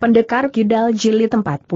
Pendekar Kidal Jilid 46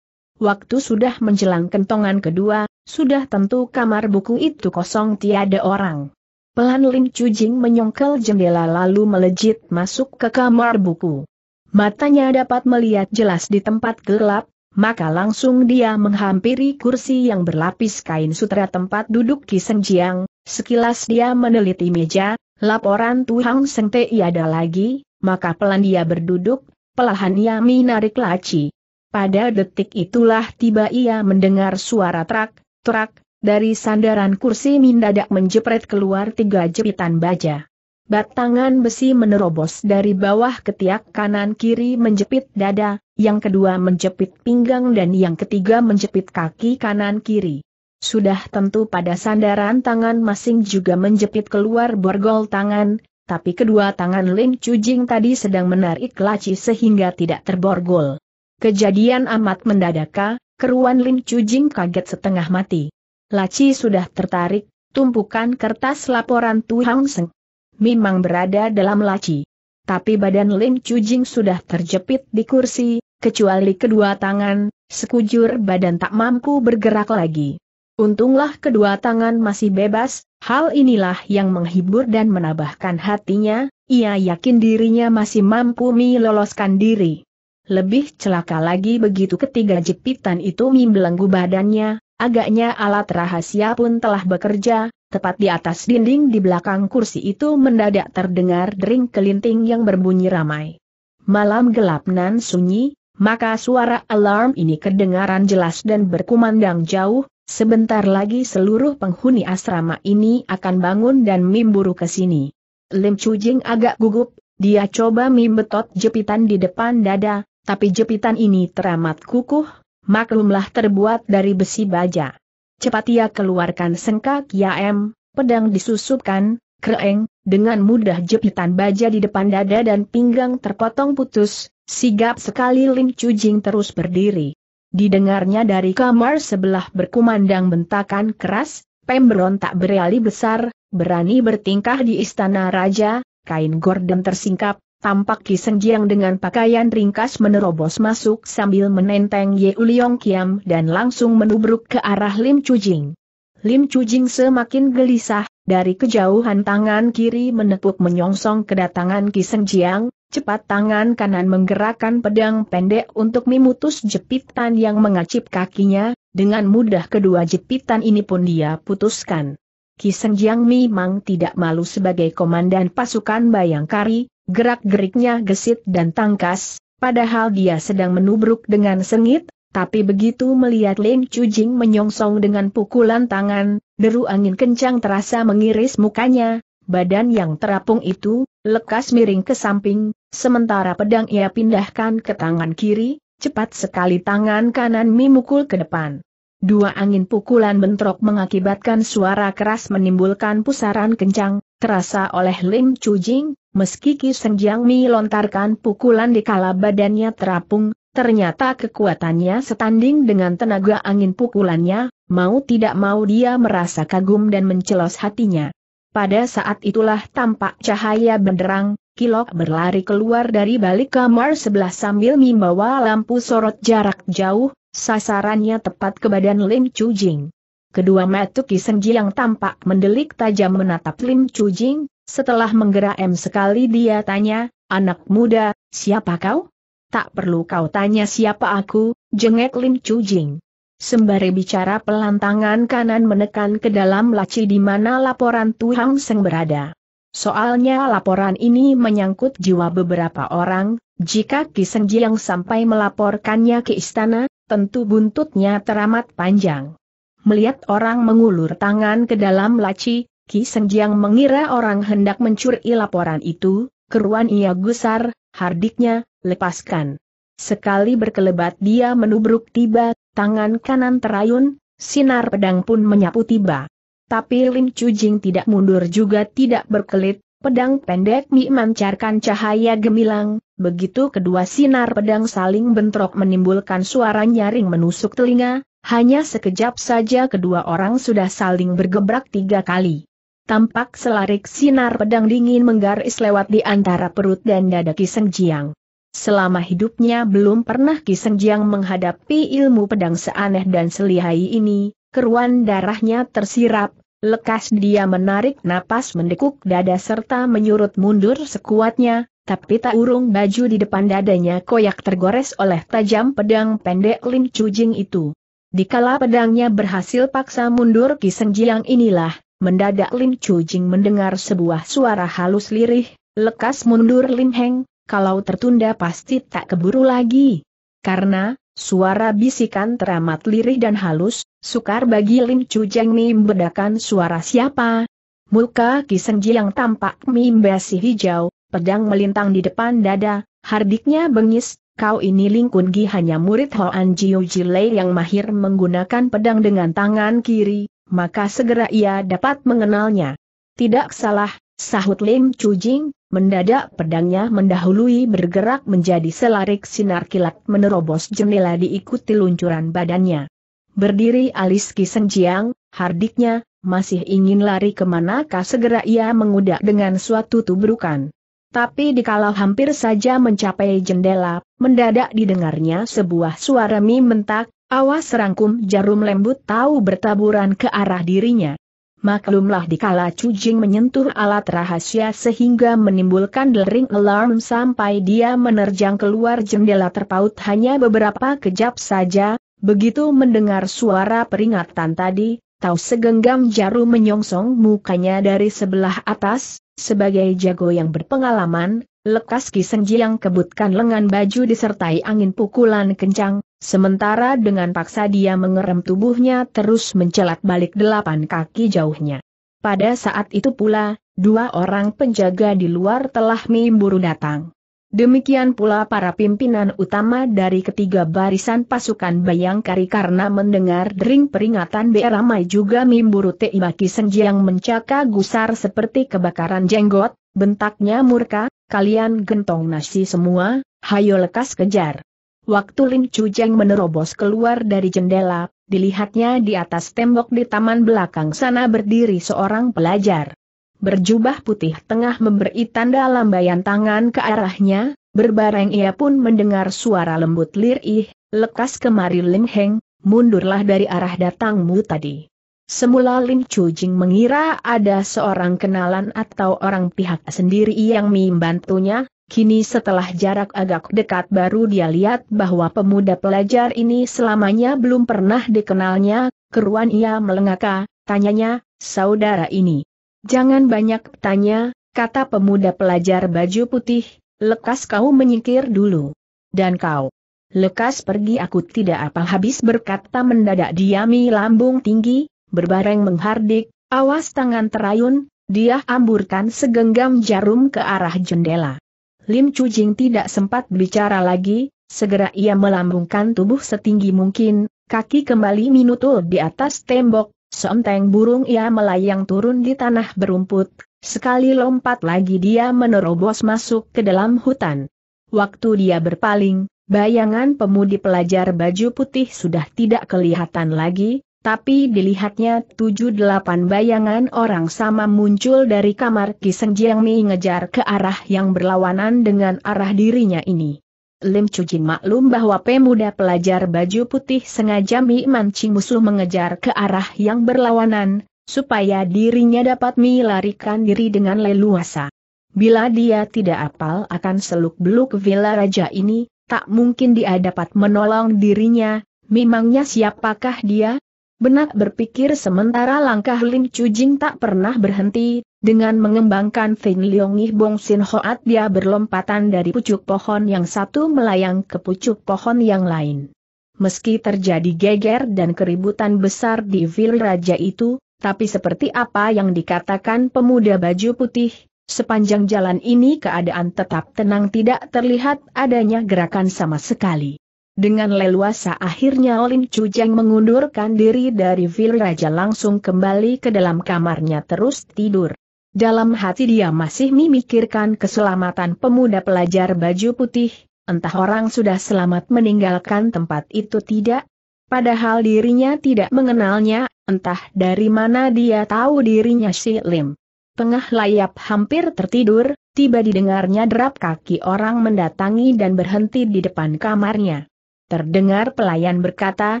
Waktu sudah menjelang kentongan kedua, sudah tentu kamar buku itu kosong tiada orang. Pelan Lin Cujing menyongkel jendela lalu melejit masuk ke kamar buku. Matanya dapat melihat jelas di tempat gelap, maka langsung dia menghampiri kursi yang berlapis kain sutra tempat duduk Ki Jiang. Sekilas dia meneliti meja, laporan Tuhang Sengte ada lagi, maka pelan dia berduduk Pelahan ia menarik laci. Pada detik itulah tiba ia mendengar suara trak, trak, dari sandaran kursi mindadak menjepret keluar tiga jepitan baja. Batangan besi menerobos dari bawah ketiak kanan kiri menjepit dada, yang kedua menjepit pinggang dan yang ketiga menjepit kaki kanan kiri. Sudah tentu pada sandaran tangan masing juga menjepit keluar borgol tangan, tapi kedua tangan Lin Chujing tadi sedang menarik laci sehingga tidak terborgol. Kejadian amat mendadak, keruan Lin Chujing kaget setengah mati. Laci sudah tertarik, tumpukan kertas laporan Tu Hang Seng. Memang berada dalam laci. Tapi badan Lin Chujing sudah terjepit di kursi, kecuali kedua tangan, sekujur badan tak mampu bergerak lagi. Untunglah kedua tangan masih bebas, hal inilah yang menghibur dan menambahkan hatinya, ia yakin dirinya masih mampu meloloskan diri. Lebih celaka lagi begitu ketiga jepitan itu membelenggu badannya, agaknya alat rahasia pun telah bekerja, tepat di atas dinding di belakang kursi itu mendadak terdengar dering kelinting yang berbunyi ramai. Malam gelap nan sunyi, maka suara alarm ini kedengaran jelas dan berkumandang jauh, Sebentar lagi seluruh penghuni asrama ini akan bangun dan mimburu ke sini. Lim Chujing agak gugup, dia coba mimbetot jepitan di depan dada, tapi jepitan ini teramat kukuh, maklumlah terbuat dari besi baja. Cepat ia keluarkan sengkak yaem, pedang disusupkan, kreeng, dengan mudah jepitan baja di depan dada dan pinggang terpotong putus, sigap sekali Lim Chujing terus berdiri. Didengarnya dari kamar sebelah berkumandang bentakan keras, Pemberon tak berali besar, berani bertingkah di istana raja, kain gorden tersingkap, tampak Kisenjiang dengan pakaian ringkas menerobos masuk sambil menenteng Ye Uliong Kiam dan langsung menubruk ke arah Lim Chujing. Lim Chujing semakin gelisah, dari kejauhan tangan kiri menepuk menyongsong kedatangan Kiseng Jiang, cepat tangan kanan menggerakkan pedang pendek untuk memutus jepitan yang mengacip kakinya, dengan mudah kedua jepitan ini pun dia putuskan. Kiseng Jiang memang tidak malu sebagai komandan pasukan Bayangkari, gerak-geriknya gesit dan tangkas, padahal dia sedang menubruk dengan sengit, tapi begitu melihat Lim Chujing menyongsong dengan pukulan tangan, deru angin kencang terasa mengiris mukanya, badan yang terapung itu, lekas miring ke samping, sementara pedang ia pindahkan ke tangan kiri, cepat sekali tangan kanan memukul ke depan. Dua angin pukulan bentrok mengakibatkan suara keras menimbulkan pusaran kencang, terasa oleh Lim Chujing, meski Ki Senjiang Mi lontarkan pukulan di kala badannya terapung, Ternyata kekuatannya setanding dengan tenaga angin pukulannya, mau tidak mau dia merasa kagum dan mencelos hatinya. Pada saat itulah tampak cahaya benderang, Kilok berlari keluar dari balik kamar sebelah sambil membawa lampu sorot jarak jauh, sasarannya tepat ke badan Lim Chu Jing. Kedua mata Kisenji yang tampak mendelik tajam menatap Lim Chu Jing, setelah menggeram sekali dia tanya, anak muda, siapa kau? Tak perlu kau tanya siapa aku, jengek Lim Chu Jing. Sembari bicara pelan tangan kanan menekan ke dalam laci di mana laporan Tu Hang Seng berada. Soalnya laporan ini menyangkut jiwa beberapa orang, jika Ki Kiseng Jiang sampai melaporkannya ke istana, tentu buntutnya teramat panjang. Melihat orang mengulur tangan ke dalam laci, Ki Kiseng Jiang mengira orang hendak mencuri laporan itu, keruan ia gusar, hardiknya, lepaskan. Sekali berkelebat dia menubruk tiba, tangan kanan terayun, sinar pedang pun menyapu tiba. Tapi Lin Cujing tidak mundur juga tidak berkelit, pedang pendek Mi mancarkan cahaya gemilang, begitu kedua sinar pedang saling bentrok menimbulkan suara nyaring menusuk telinga, hanya sekejap saja kedua orang sudah saling bergebrak tiga kali. Tampak selarik sinar pedang dingin menggaris lewat di antara perut dan dada Kiseng Jiang. Selama hidupnya belum pernah Kisengjang menghadapi ilmu pedang seaneh dan selihai ini, keruan darahnya tersirap, lekas dia menarik napas mendekuk dada serta menyurut mundur sekuatnya, tapi tak urung baju di depan dadanya koyak tergores oleh tajam pedang pendek Lim Cujing itu. Dikala pedangnya berhasil paksa mundur Kisenjiang inilah, mendadak Lim Cujing mendengar sebuah suara halus lirih, lekas mundur lin Heng, kalau tertunda pasti tak keburu lagi. Karena, suara bisikan teramat lirih dan halus, sukar bagi Lim Chu Jeng membedakan suara siapa. Muka Kisenji yang tampak mimbasi hijau, pedang melintang di depan dada, hardiknya bengis, kau ini Lingkun Gi hanya murid Hoan Jiu Lei yang mahir menggunakan pedang dengan tangan kiri, maka segera ia dapat mengenalnya. Tidak salah, sahut Lim Chu Jing, Mendadak pedangnya mendahului bergerak menjadi selarik sinar kilat menerobos jendela diikuti luncuran badannya. Berdiri alis kisenjiang, hardiknya, masih ingin lari kemanakah segera ia mengudak dengan suatu tubrukan. Tapi dikala hampir saja mencapai jendela, mendadak didengarnya sebuah suara mi mentak, awas rangkum jarum lembut tahu bertaburan ke arah dirinya. Maklumlah dikala Cujing menyentuh alat rahasia sehingga menimbulkan dering alarm sampai dia menerjang keluar jendela terpaut hanya beberapa kejap saja, begitu mendengar suara peringatan tadi, tahu segenggam jarum menyongsong mukanya dari sebelah atas, sebagai jago yang berpengalaman, lekas kisenji yang kebutkan lengan baju disertai angin pukulan kencang, Sementara dengan paksa dia mengerem tubuhnya terus mencelat balik delapan kaki jauhnya. Pada saat itu pula, dua orang penjaga di luar telah mimburu datang. Demikian pula para pimpinan utama dari ketiga barisan pasukan Bayangkari karena mendengar dering peringatan B. Ramai juga mimburu Teibaki Senji yang mencaka gusar seperti kebakaran jenggot, bentaknya murka, kalian gentong nasi semua, hayo lekas kejar. Waktu Lin Chujeng menerobos keluar dari jendela, dilihatnya di atas tembok di taman belakang sana berdiri seorang pelajar. Berjubah putih tengah memberi tanda lambaian tangan ke arahnya, berbareng ia pun mendengar suara lembut lirih, lekas kemari Lim Heng, mundurlah dari arah datangmu tadi. Semula Lin Jing mengira ada seorang kenalan atau orang pihak sendiri yang membantunya, Kini setelah jarak agak dekat baru dia lihat bahwa pemuda pelajar ini selamanya belum pernah dikenalnya, keruan ia melengaka, tanyanya, saudara ini. Jangan banyak tanya, kata pemuda pelajar baju putih, lekas kau menyingkir dulu. Dan kau, lekas pergi aku tidak apa habis berkata mendadak diami lambung tinggi, berbareng menghardik, awas tangan terayun, dia amburkan segenggam jarum ke arah jendela. Lim Jing tidak sempat bicara lagi, segera ia melambungkan tubuh setinggi mungkin, kaki kembali minutul di atas tembok, seenteng burung ia melayang turun di tanah berumput, sekali lompat lagi dia menerobos masuk ke dalam hutan. Waktu dia berpaling, bayangan pemudi pelajar baju putih sudah tidak kelihatan lagi, tapi dilihatnya tujuh delapan bayangan orang sama muncul dari kamar Kiseng Jiang Mi ngejar ke arah yang berlawanan dengan arah dirinya ini. Lim Chujin maklum bahwa pemuda pelajar baju putih sengaja Mi mancing musuh mengejar ke arah yang berlawanan, supaya dirinya dapat Mi larikan diri dengan leluasa. Bila dia tidak apal akan seluk-beluk villa raja ini, tak mungkin dia dapat menolong dirinya, memangnya siapakah dia, Benak berpikir sementara langkah Lim Chu Jing tak pernah berhenti, dengan mengembangkan Fin Leong Yih Bong Sin Hoat dia berlompatan dari pucuk pohon yang satu melayang ke pucuk pohon yang lain. Meski terjadi geger dan keributan besar di Vil Raja itu, tapi seperti apa yang dikatakan pemuda baju putih, sepanjang jalan ini keadaan tetap tenang tidak terlihat adanya gerakan sama sekali. Dengan leluasa akhirnya Olin Jeng mengundurkan diri dari Vil Raja langsung kembali ke dalam kamarnya terus tidur. Dalam hati dia masih memikirkan keselamatan pemuda pelajar baju putih, entah orang sudah selamat meninggalkan tempat itu tidak. Padahal dirinya tidak mengenalnya, entah dari mana dia tahu dirinya si Lim. Tengah layap hampir tertidur, tiba didengarnya derap kaki orang mendatangi dan berhenti di depan kamarnya. Terdengar pelayan berkata,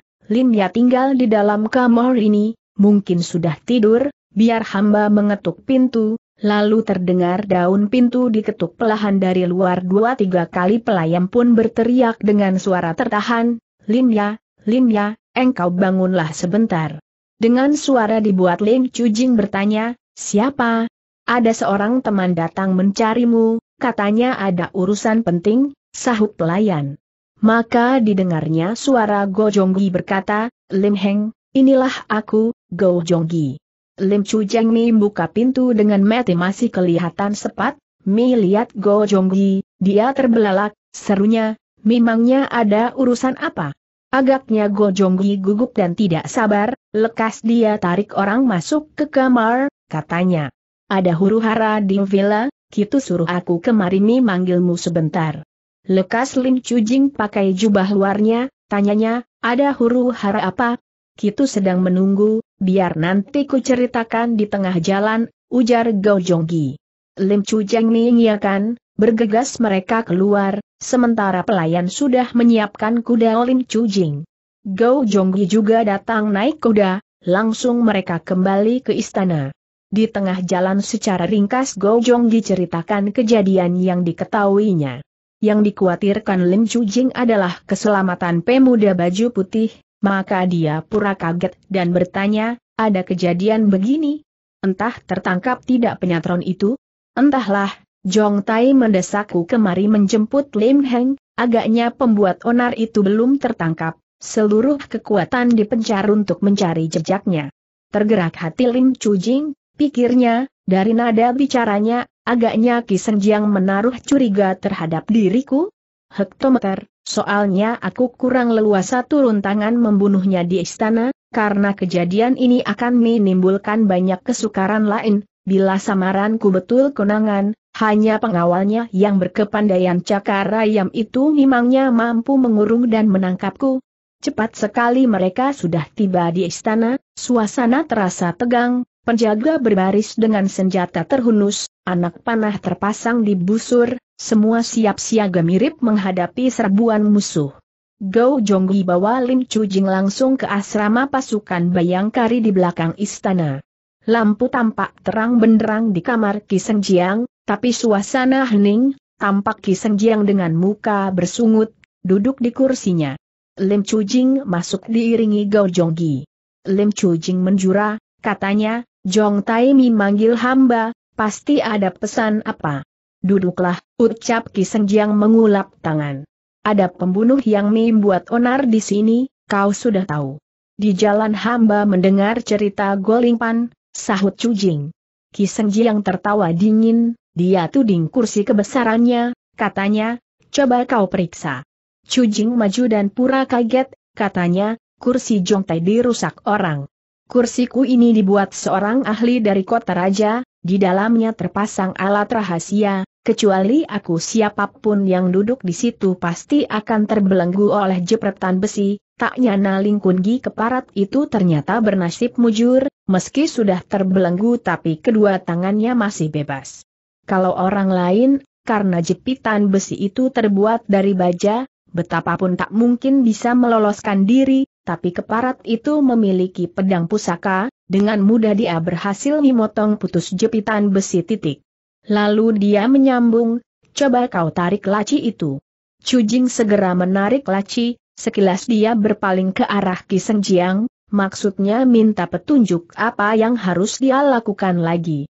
Lin Ya tinggal di dalam kamar ini, mungkin sudah tidur, biar hamba mengetuk pintu, lalu terdengar daun pintu diketuk pelahan dari luar dua tiga kali pelayan pun berteriak dengan suara tertahan, Lin Ya, Lin Ya, engkau bangunlah sebentar. Dengan suara dibuat Lin Chujing bertanya, siapa? Ada seorang teman datang mencarimu, katanya ada urusan penting, sahut pelayan. Maka didengarnya suara Go Jonggi berkata, Lim Heng, inilah aku, Go Jonggi. Lim Chu Jeng Mi buka pintu dengan mati masih kelihatan sepat, Mi lihat Go Jonggi, dia terbelalak, serunya, memangnya ada urusan apa? Agaknya Go Jonggi gugup dan tidak sabar, lekas dia tarik orang masuk ke kamar, katanya. Ada huru hara di villa, kita suruh aku kemari Mi manggilmu sebentar. Lekas Lim Cujing pakai jubah luarnya, tanyanya, ada huru hara apa? Kitu sedang menunggu, biar nanti ku ceritakan di tengah jalan, ujar Gao Jonggi. Lim Cujing mengiyakan, bergegas mereka keluar, sementara pelayan sudah menyiapkan kuda Lim Cujing. Gao Jonggi juga datang naik kuda, langsung mereka kembali ke istana. Di tengah jalan secara ringkas Gao Jonggi ceritakan kejadian yang diketahuinya yang dikhawatirkan Lim Chu Jing adalah keselamatan pemuda baju putih, maka dia pura kaget dan bertanya, ada kejadian begini? Entah tertangkap tidak penyatron itu? Entahlah, Jong Tai mendesakku kemari menjemput Lim Heng, agaknya pembuat onar itu belum tertangkap, seluruh kekuatan dipencar untuk mencari jejaknya. Tergerak hati Lim Chu Jing, pikirnya, dari nada bicaranya Agaknya Kisenjiang menaruh curiga terhadap diriku? Hektometer, soalnya aku kurang leluasa turun tangan membunuhnya di istana, karena kejadian ini akan menimbulkan banyak kesukaran lain, bila samaranku betul kenangan. hanya pengawalnya yang berkepandaian cakar ayam itu memangnya mampu mengurung dan menangkapku. Cepat sekali mereka sudah tiba di istana, suasana terasa tegang, penjaga berbaris dengan senjata terhunus, anak panah terpasang di busur, semua siap siaga mirip menghadapi serbuan musuh. Gou Jonggi bawa Lim Chu Jing langsung ke asrama pasukan Bayangkari di belakang istana. Lampu tampak terang benderang di kamar Kiseng Jiang, tapi suasana hening, tampak Kiseng Jiang dengan muka bersungut, duduk di kursinya. Lim Chu Jing masuk diiringi Gou Jonggi. Lim Chu Jing menjura, katanya, Jong Taimi manggil hamba, pasti ada pesan apa. Duduklah, ucap Kisenjiang mengulap tangan. Ada pembunuh yang membuat onar di sini, kau sudah tahu. Di jalan hamba mendengar cerita Pan, sahut Cujing. Kisenjiang tertawa dingin, dia tuding kursi kebesarannya, katanya, coba kau periksa. Cujing maju dan pura kaget, katanya, kursi Jong Tai dirusak orang. Kursiku ini dibuat seorang ahli dari kota raja, di dalamnya terpasang alat rahasia, kecuali aku siapapun yang duduk di situ pasti akan terbelenggu oleh jepretan besi, tak nyana lingkungi keparat itu ternyata bernasib mujur, meski sudah terbelenggu tapi kedua tangannya masih bebas. Kalau orang lain, karena jepitan besi itu terbuat dari baja, betapapun tak mungkin bisa meloloskan diri, tapi keparat itu memiliki pedang pusaka, dengan mudah dia berhasil memotong putus jepitan besi titik. Lalu dia menyambung, coba kau tarik laci itu. Cujing segera menarik laci, sekilas dia berpaling ke arah Sang Jiang, maksudnya minta petunjuk apa yang harus dia lakukan lagi.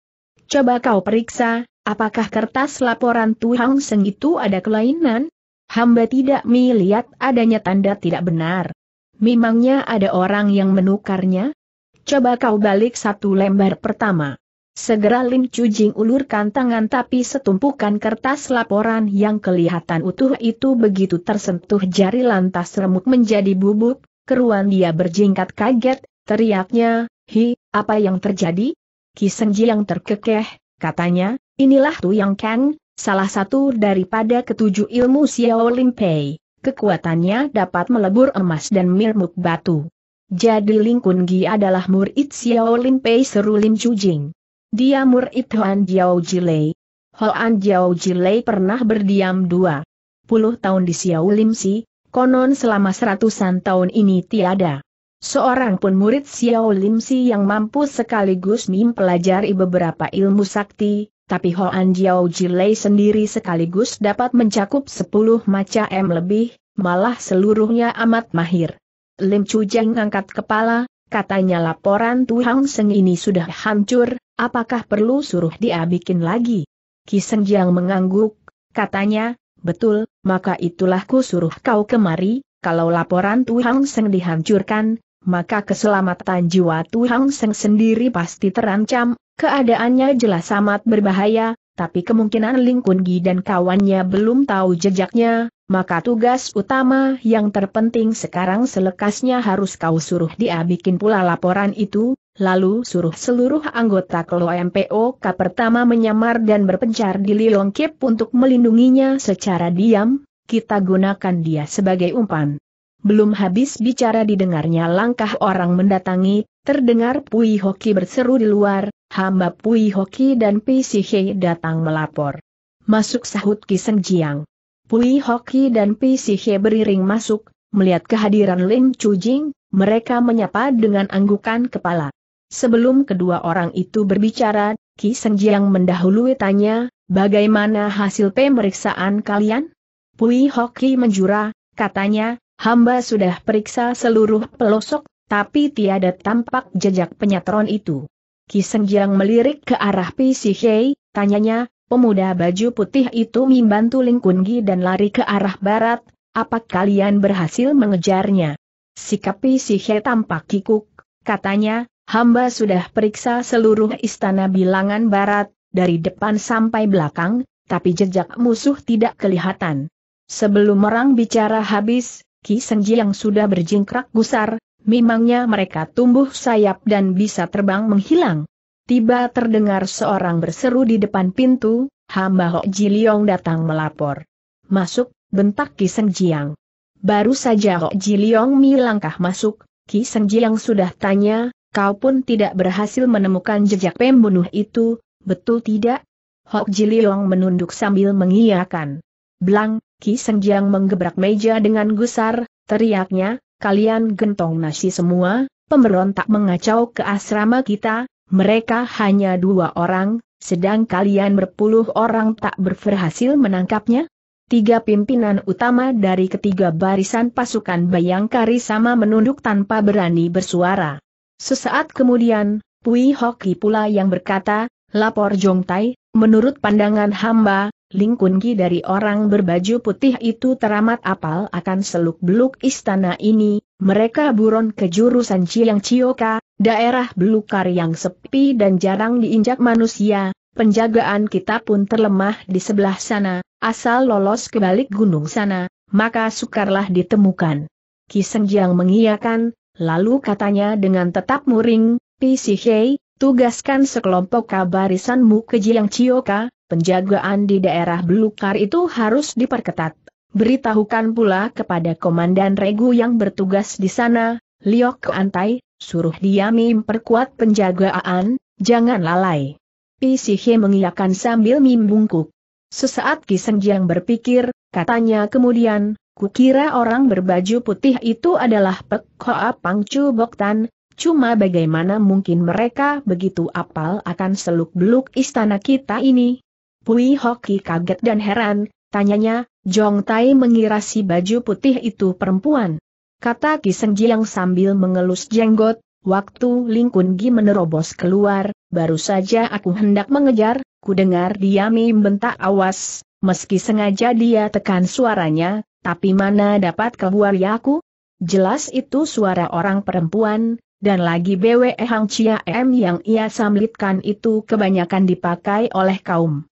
Coba kau periksa, apakah kertas laporan Tuhang Seng itu ada kelainan? Hamba tidak melihat adanya tanda tidak benar. Memangnya ada orang yang menukarnya? Coba kau balik satu lembar pertama. Segera Lim Cujing ulurkan tangan tapi setumpukan kertas laporan yang kelihatan utuh itu begitu tersentuh jari lantas remuk menjadi bubuk, keruan dia berjingkat kaget, teriaknya, Hi, apa yang terjadi? Senji yang terkekeh, katanya, inilah tu yang Kang, salah satu daripada ketujuh ilmu Xiao Pei. Kekuatannya dapat melebur emas dan mirmuk batu. Jadi Ling Kun Gi adalah murid Xiao Lin Pei seru Lim Chu Jing. Dia murid Hoan Jiao Jilei. Hoan Jiao Jilei pernah berdiam dua puluh tahun di Xiao Lim Si, konon selama seratusan tahun ini tiada. Seorang pun murid Xiao Lim Si yang mampu sekaligus mempelajari beberapa ilmu sakti, tapi Hoan Jiao Jilei sendiri sekaligus dapat mencakup 10 macam lebih, malah seluruhnya amat mahir. Lim Chu Jeng angkat kepala, katanya laporan Tu Tuhang Seng ini sudah hancur, apakah perlu suruh dia bikin lagi? Kiseng Jiang mengangguk, katanya, betul, maka itulah ku suruh kau kemari, kalau laporan Tu Tuhang Seng dihancurkan, maka keselamatan jiwa Tu Tuhang Seng sendiri pasti terancam, Keadaannya jelas amat berbahaya, tapi kemungkinan Ling Kun dan kawannya belum tahu jejaknya, maka tugas utama yang terpenting sekarang selekasnya harus kau suruh dia bikin pula laporan itu, lalu suruh seluruh anggota Kelo MPOK pertama menyamar dan berpencar di Liong Kip untuk melindunginya secara diam, kita gunakan dia sebagai umpan. Belum habis bicara didengarnya langkah orang mendatangi, Terdengar Pui Hoki berseru di luar, hamba Pui Hoki dan He datang melapor. Masuk sahut Kiseng Jiang. Pui Hoki dan He beriring masuk, melihat kehadiran Lin Chu Jing, mereka menyapa dengan anggukan kepala. Sebelum kedua orang itu berbicara, Kiseng Jiang mendahului tanya, bagaimana hasil pemeriksaan kalian? Pui Hoki menjura, katanya, hamba sudah periksa seluruh pelosok tapi tiada tampak jejak penyetron itu. Senjiang melirik ke arah Pisi tanyanya, pemuda baju putih itu membantu lingkungi dan lari ke arah barat, apa kalian berhasil mengejarnya? Sikap Pisi tampak kikuk, katanya, hamba sudah periksa seluruh istana bilangan barat, dari depan sampai belakang, tapi jejak musuh tidak kelihatan. Sebelum orang bicara habis, Ki Senjiang sudah berjingkrak gusar, Memangnya mereka tumbuh sayap dan bisa terbang menghilang. Tiba terdengar seorang berseru di depan pintu, hamba Hok Ji Liong datang melapor. Masuk, bentak Ki Seng Jiang. Baru saja Hok Ji Liong Mi langkah masuk, Ki Seng Jiang sudah tanya, kau pun tidak berhasil menemukan jejak pembunuh itu, betul tidak? Hok Ji Liong menunduk sambil mengiyakan. Blang, Ki Seng Jiang menggebrak meja dengan gusar, teriaknya, kalian gentong nasi semua, pemberontak mengacau ke asrama kita, mereka hanya dua orang, sedang kalian berpuluh orang tak berhasil menangkapnya? Tiga pimpinan utama dari ketiga barisan pasukan Bayangkari sama menunduk tanpa berani bersuara. Sesaat kemudian, Pui Hoki pula yang berkata, lapor Jong Tai, menurut pandangan hamba, Ling Kunqi dari orang berbaju putih itu teramat apal akan seluk-beluk istana ini, mereka buron ke jurusan Ciang Cioka, daerah belukar yang sepi dan jarang diinjak manusia, penjagaan kita pun terlemah di sebelah sana, asal lolos ke balik gunung sana, maka sukarlah ditemukan. Kisengjang mengiyakan, lalu katanya dengan tetap muring, Pisi Hei, tugaskan sekelompok kabarisanmu ke Jiang Cioka, penjagaan di daerah Belukar itu harus diperketat. Beritahukan pula kepada Komandan Regu yang bertugas di sana, Liok Antai, suruh dia memperkuat penjagaan, jangan lalai. Pisihe mengiyakan sambil membungkuk. Sesaat Kisengjang berpikir, katanya kemudian, kukira orang berbaju putih itu adalah Pek Hoa Pangcu Boktan, cuma bagaimana mungkin mereka begitu apal akan seluk-beluk istana kita ini? Pui Hoki kaget dan heran, tanyanya, Jong Tai mengira si baju putih itu perempuan. Kata Ki Kiseng Jiang sambil mengelus jenggot, waktu Ling Lingkun Gi menerobos keluar, baru saja aku hendak mengejar, ku dengar dia membentak awas, meski sengaja dia tekan suaranya, tapi mana dapat keluar yaku? Ya Jelas itu suara orang perempuan, dan lagi BWE Hang Chia M yang ia samlitkan itu kebanyakan dipakai oleh kaum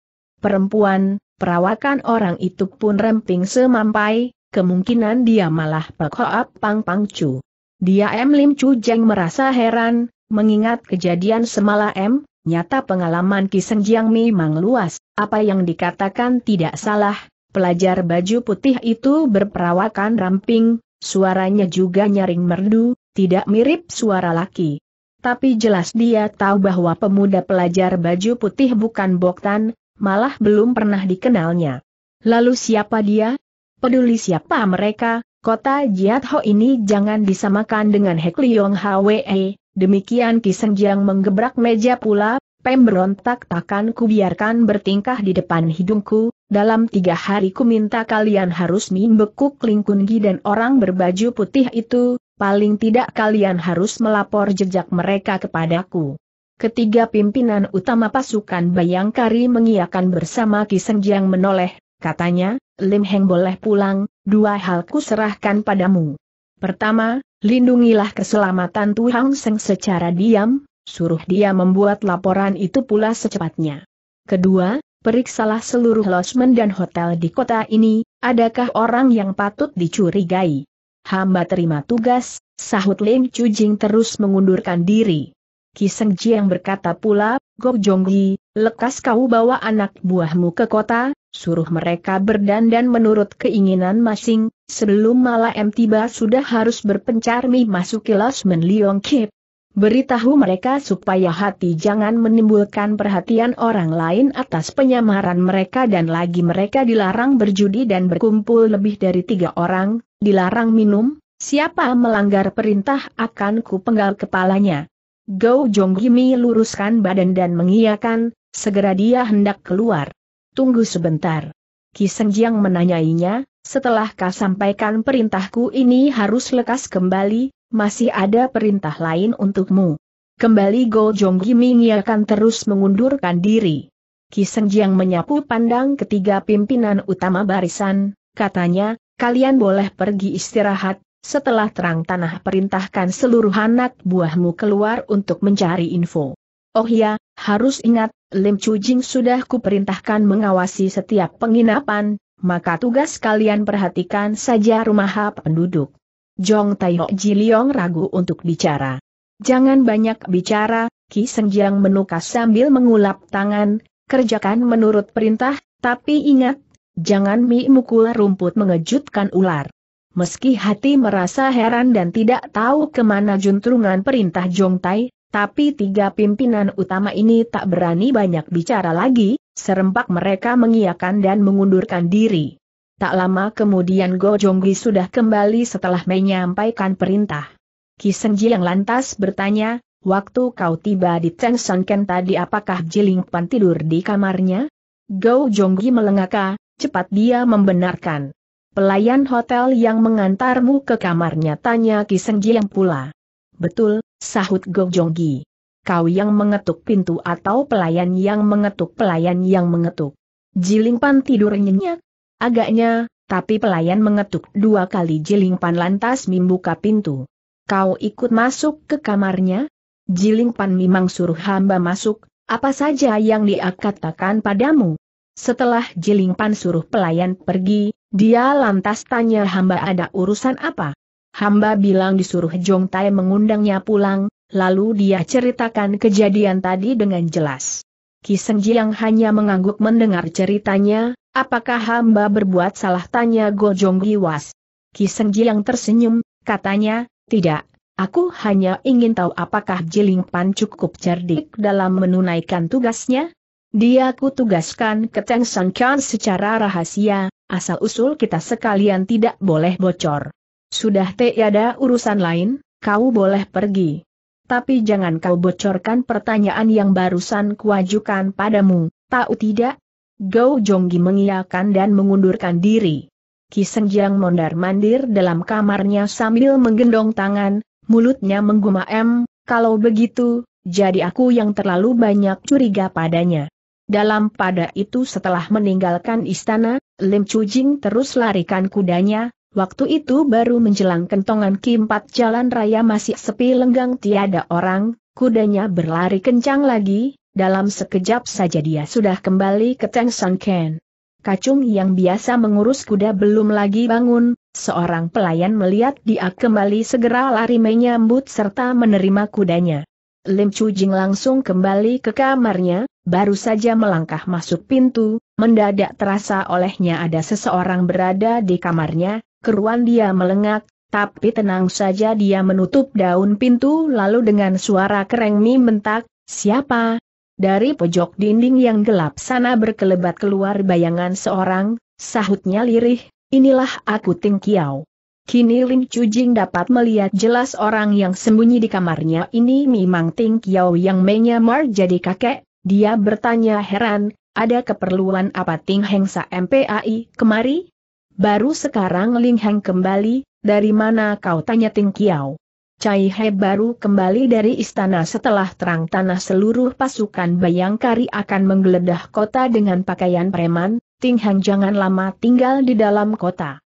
perempuan, perawakan orang itu pun remping semampai, kemungkinan dia malah pekhoap Pang Pang Chu. Dia M. Lim Chu Jeng merasa heran, mengingat kejadian semalam, nyata pengalaman Kiseng Jiang memang luas, apa yang dikatakan tidak salah, pelajar baju putih itu berperawakan ramping, suaranya juga nyaring merdu, tidak mirip suara laki. Tapi jelas dia tahu bahwa pemuda pelajar baju putih bukan Boktan, malah belum pernah dikenalnya. Lalu siapa dia? Peduli siapa mereka, kota Jiatho ini jangan disamakan dengan Hekliong Hwe, demikian Ki Sangjiang menggebrak meja pula, pemberontak takkan kubiarkan bertingkah di depan hidungku, dalam tiga hari ku minta kalian harus mimbekuk lingkungi dan orang berbaju putih itu, paling tidak kalian harus melapor jejak mereka kepadaku. Ketiga pimpinan utama pasukan Bayangkari mengiakan bersama Kisenjang menoleh, katanya, Lim Heng boleh pulang, dua hal ku serahkan padamu. Pertama, lindungilah keselamatan Tuhang Seng secara diam, suruh dia membuat laporan itu pula secepatnya. Kedua, periksalah seluruh losmen dan hotel di kota ini, adakah orang yang patut dicurigai. Hamba terima tugas, sahut Lim Chujing terus mengundurkan diri. Kiseng Jiang berkata pula, Go Jonggi, lekas kau bawa anak buahmu ke kota, suruh mereka berdandan menurut keinginan masing, sebelum malam tiba sudah harus berpencarmi masuk kelas Liong Kip. Beritahu mereka supaya hati jangan menimbulkan perhatian orang lain atas penyamaran mereka dan lagi mereka dilarang berjudi dan berkumpul lebih dari tiga orang, dilarang minum, siapa melanggar perintah akan kupenggal kepalanya. Gou Jonggimi luruskan badan dan mengiyakan, segera dia hendak keluar. Tunggu sebentar. Kisenjiang menanyainya, setelah kau sampaikan perintahku ini harus lekas kembali, masih ada perintah lain untukmu. Kembali Go Jonggimi mengiyakan terus mengundurkan diri. Kisenjiang menyapu pandang ketiga pimpinan utama barisan, katanya, kalian boleh pergi istirahat, setelah terang tanah perintahkan seluruh anak buahmu keluar untuk mencari info. Oh ya, harus ingat, Lim Chu Jing sudah kuperintahkan mengawasi setiap penginapan, maka tugas kalian perhatikan saja rumah penduduk. Jong Ji Jiliong ragu untuk bicara. Jangan banyak bicara, Ki Jiang menukas sambil mengulap tangan, kerjakan menurut perintah, tapi ingat, jangan mi mukul rumput mengejutkan ular. Meski hati merasa heran dan tidak tahu kemana juntrungan perintah Jongtai, tapi tiga pimpinan utama ini tak berani banyak bicara lagi, serempak mereka mengiakan dan mengundurkan diri. Tak lama kemudian Go Jonggi sudah kembali setelah menyampaikan perintah. Ki Kisenji yang lantas bertanya, waktu kau tiba di Ken tadi apakah pan tidur di kamarnya? Go Jonggi melengaka, cepat dia membenarkan. Pelayan hotel yang mengantarmu ke kamarnya tanya Ki yang pula. Betul, sahut Gojonggi. Kau yang mengetuk pintu atau pelayan yang mengetuk pelayan yang mengetuk. Jilingpan tidur nyenyak. Agaknya, tapi pelayan mengetuk dua kali Jilingpan lantas membuka pintu. Kau ikut masuk ke kamarnya? Jilingpan memang suruh hamba masuk, apa saja yang dia katakan padamu? Setelah Jilingpan suruh pelayan pergi, dia lantas tanya hamba ada urusan apa. Hamba bilang disuruh Jong Tai mengundangnya pulang, lalu dia ceritakan kejadian tadi dengan jelas. Kiseng Jiang hanya mengangguk mendengar ceritanya, apakah hamba berbuat salah tanya Go Jong Giwas. Kiseng Jiang tersenyum, katanya, tidak, aku hanya ingin tahu apakah Jiling Pan cukup cerdik dalam menunaikan tugasnya. Dia kutugaskan ke Teng San Khan secara rahasia, asal-usul kita sekalian tidak boleh bocor. Sudah tiada urusan lain, kau boleh pergi. Tapi jangan kau bocorkan pertanyaan yang barusan kuajukan padamu, tahu tidak? Gou Jonggi mengiyakan dan mengundurkan diri. Kisengjang mondar-mandir dalam kamarnya sambil menggendong tangan, mulutnya menggumam, kalau begitu, jadi aku yang terlalu banyak curiga padanya. Dalam pada itu setelah meninggalkan istana, Lim Chujing terus larikan kudanya, waktu itu baru menjelang kentongan Kimpat jalan raya masih sepi lenggang tiada orang, kudanya berlari kencang lagi, dalam sekejap saja dia sudah kembali ke Teng San Ken. Kacung yang biasa mengurus kuda belum lagi bangun, seorang pelayan melihat dia kembali segera lari menyambut serta menerima kudanya. Lim Chu Jing langsung kembali ke kamarnya, baru saja melangkah masuk pintu, mendadak terasa olehnya ada seseorang berada di kamarnya, keruan dia melengak, tapi tenang saja dia menutup daun pintu lalu dengan suara kereng mi mentak, siapa? Dari pojok dinding yang gelap sana berkelebat keluar bayangan seorang, sahutnya lirih, inilah aku Ting Kiao. Kini Chu Jing dapat melihat jelas orang yang sembunyi di kamarnya ini memang Ting Kiao yang menyamar jadi kakek, dia bertanya heran, ada keperluan apa Ting Heng Sa MPAI kemari? Baru sekarang Ling Heng kembali, dari mana kau tanya Ting Kiao? Cai He baru kembali dari istana setelah terang tanah seluruh pasukan Bayangkari akan menggeledah kota dengan pakaian preman, Ting Heng jangan lama tinggal di dalam kota.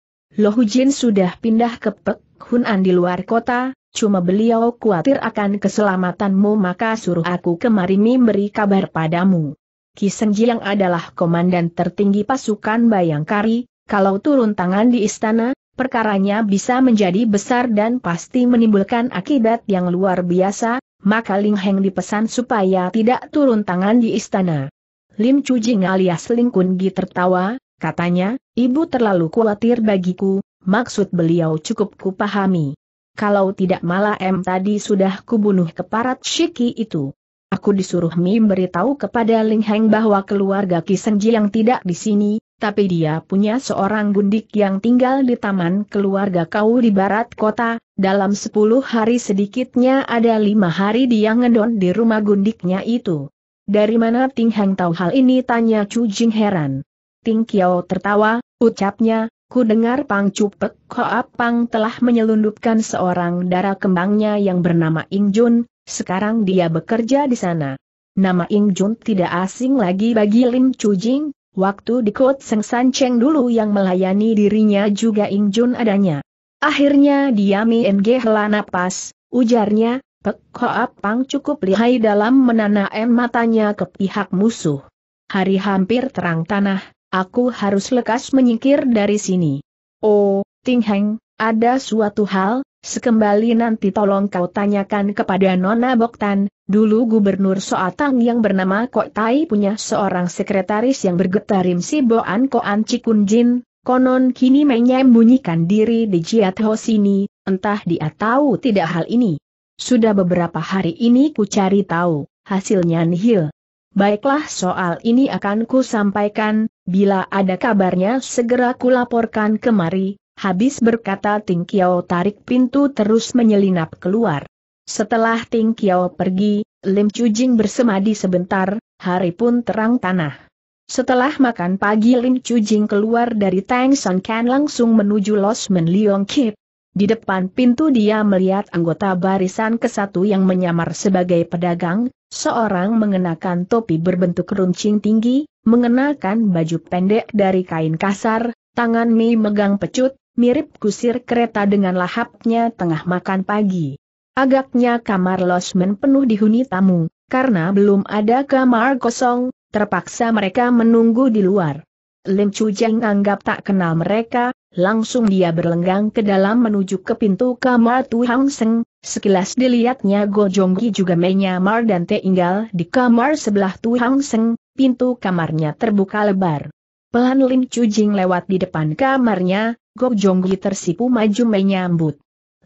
Jin sudah pindah ke Pek Hunan di luar kota, cuma beliau khawatir akan keselamatanmu maka suruh aku kemari memberi kabar padamu. Kisenjiang adalah komandan tertinggi pasukan Bayangkari, kalau turun tangan di istana, perkaranya bisa menjadi besar dan pasti menimbulkan akibat yang luar biasa, maka Ling Heng dipesan supaya tidak turun tangan di istana. Lim Chujing alias Ling Kun Gi tertawa, Katanya, ibu terlalu khawatir bagiku, maksud beliau cukup kupahami. Kalau tidak malah M tadi sudah kubunuh keparat Shiki itu. Aku disuruh Mi beritahu kepada Ling Heng bahwa keluarga Kisenji yang tidak di sini, tapi dia punya seorang gundik yang tinggal di taman keluarga kau di barat kota, dalam sepuluh hari sedikitnya ada lima hari dia ngedon di rumah gundiknya itu. Dari mana Ting Heng tahu hal ini tanya Chu Jing heran. Ting Kiao tertawa, ucapnya, ku dengar Pang Cupek Koap Pang telah menyelundupkan seorang darah kembangnya yang bernama Ing Jun, sekarang dia bekerja di sana. Nama Ing Jun tidak asing lagi bagi Lim Chu Jing, waktu di Kot Seng San Cheng dulu yang melayani dirinya juga Ing Jun adanya. Akhirnya dia MG hela napas, ujarnya, Pek Koap Pang cukup lihai dalam menanam matanya ke pihak musuh. Hari hampir terang tanah, Aku harus lekas menyingkir dari sini. Oh, Ting Heng, ada suatu hal, sekembali nanti tolong kau tanyakan kepada Nona Boktan, dulu Gubernur Soatang yang bernama Kok Tai punya seorang sekretaris yang bergetarim si Boan Koan Cikun Jin, konon kini menyembunyikan diri di Jiat Ho sini, entah dia tahu tidak hal ini. Sudah beberapa hari ini ku cari tahu, hasilnya nihil. Baiklah soal ini akan ku sampaikan, Bila ada kabarnya segera kulaporkan kemari, habis berkata Ting Kiao tarik pintu terus menyelinap keluar. Setelah Ting Kiao pergi, Lim Jing bersemadi sebentar, hari pun terang tanah. Setelah makan pagi Lim Jing keluar dari Tang San Kan langsung menuju Men Leong Kip. Di depan pintu dia melihat anggota barisan kesatu yang menyamar sebagai pedagang, seorang mengenakan topi berbentuk runcing tinggi, mengenakan baju pendek dari kain kasar, tangan Mi megang pecut, mirip kusir kereta dengan lahapnya tengah makan pagi. Agaknya kamar losmen penuh dihuni tamu, karena belum ada kamar kosong, terpaksa mereka menunggu di luar. Lim Chu Jeng anggap tak kenal mereka, langsung dia berlenggang ke dalam menuju ke pintu kamar Tu Hang Seng, sekilas dilihatnya Go Jonggi juga menyamar dan tinggal di kamar sebelah Tu Hang Seng, pintu kamarnya terbuka lebar. Pelan Lim Chujing lewat di depan kamarnya, Gok Jonggi tersipu maju menyambut.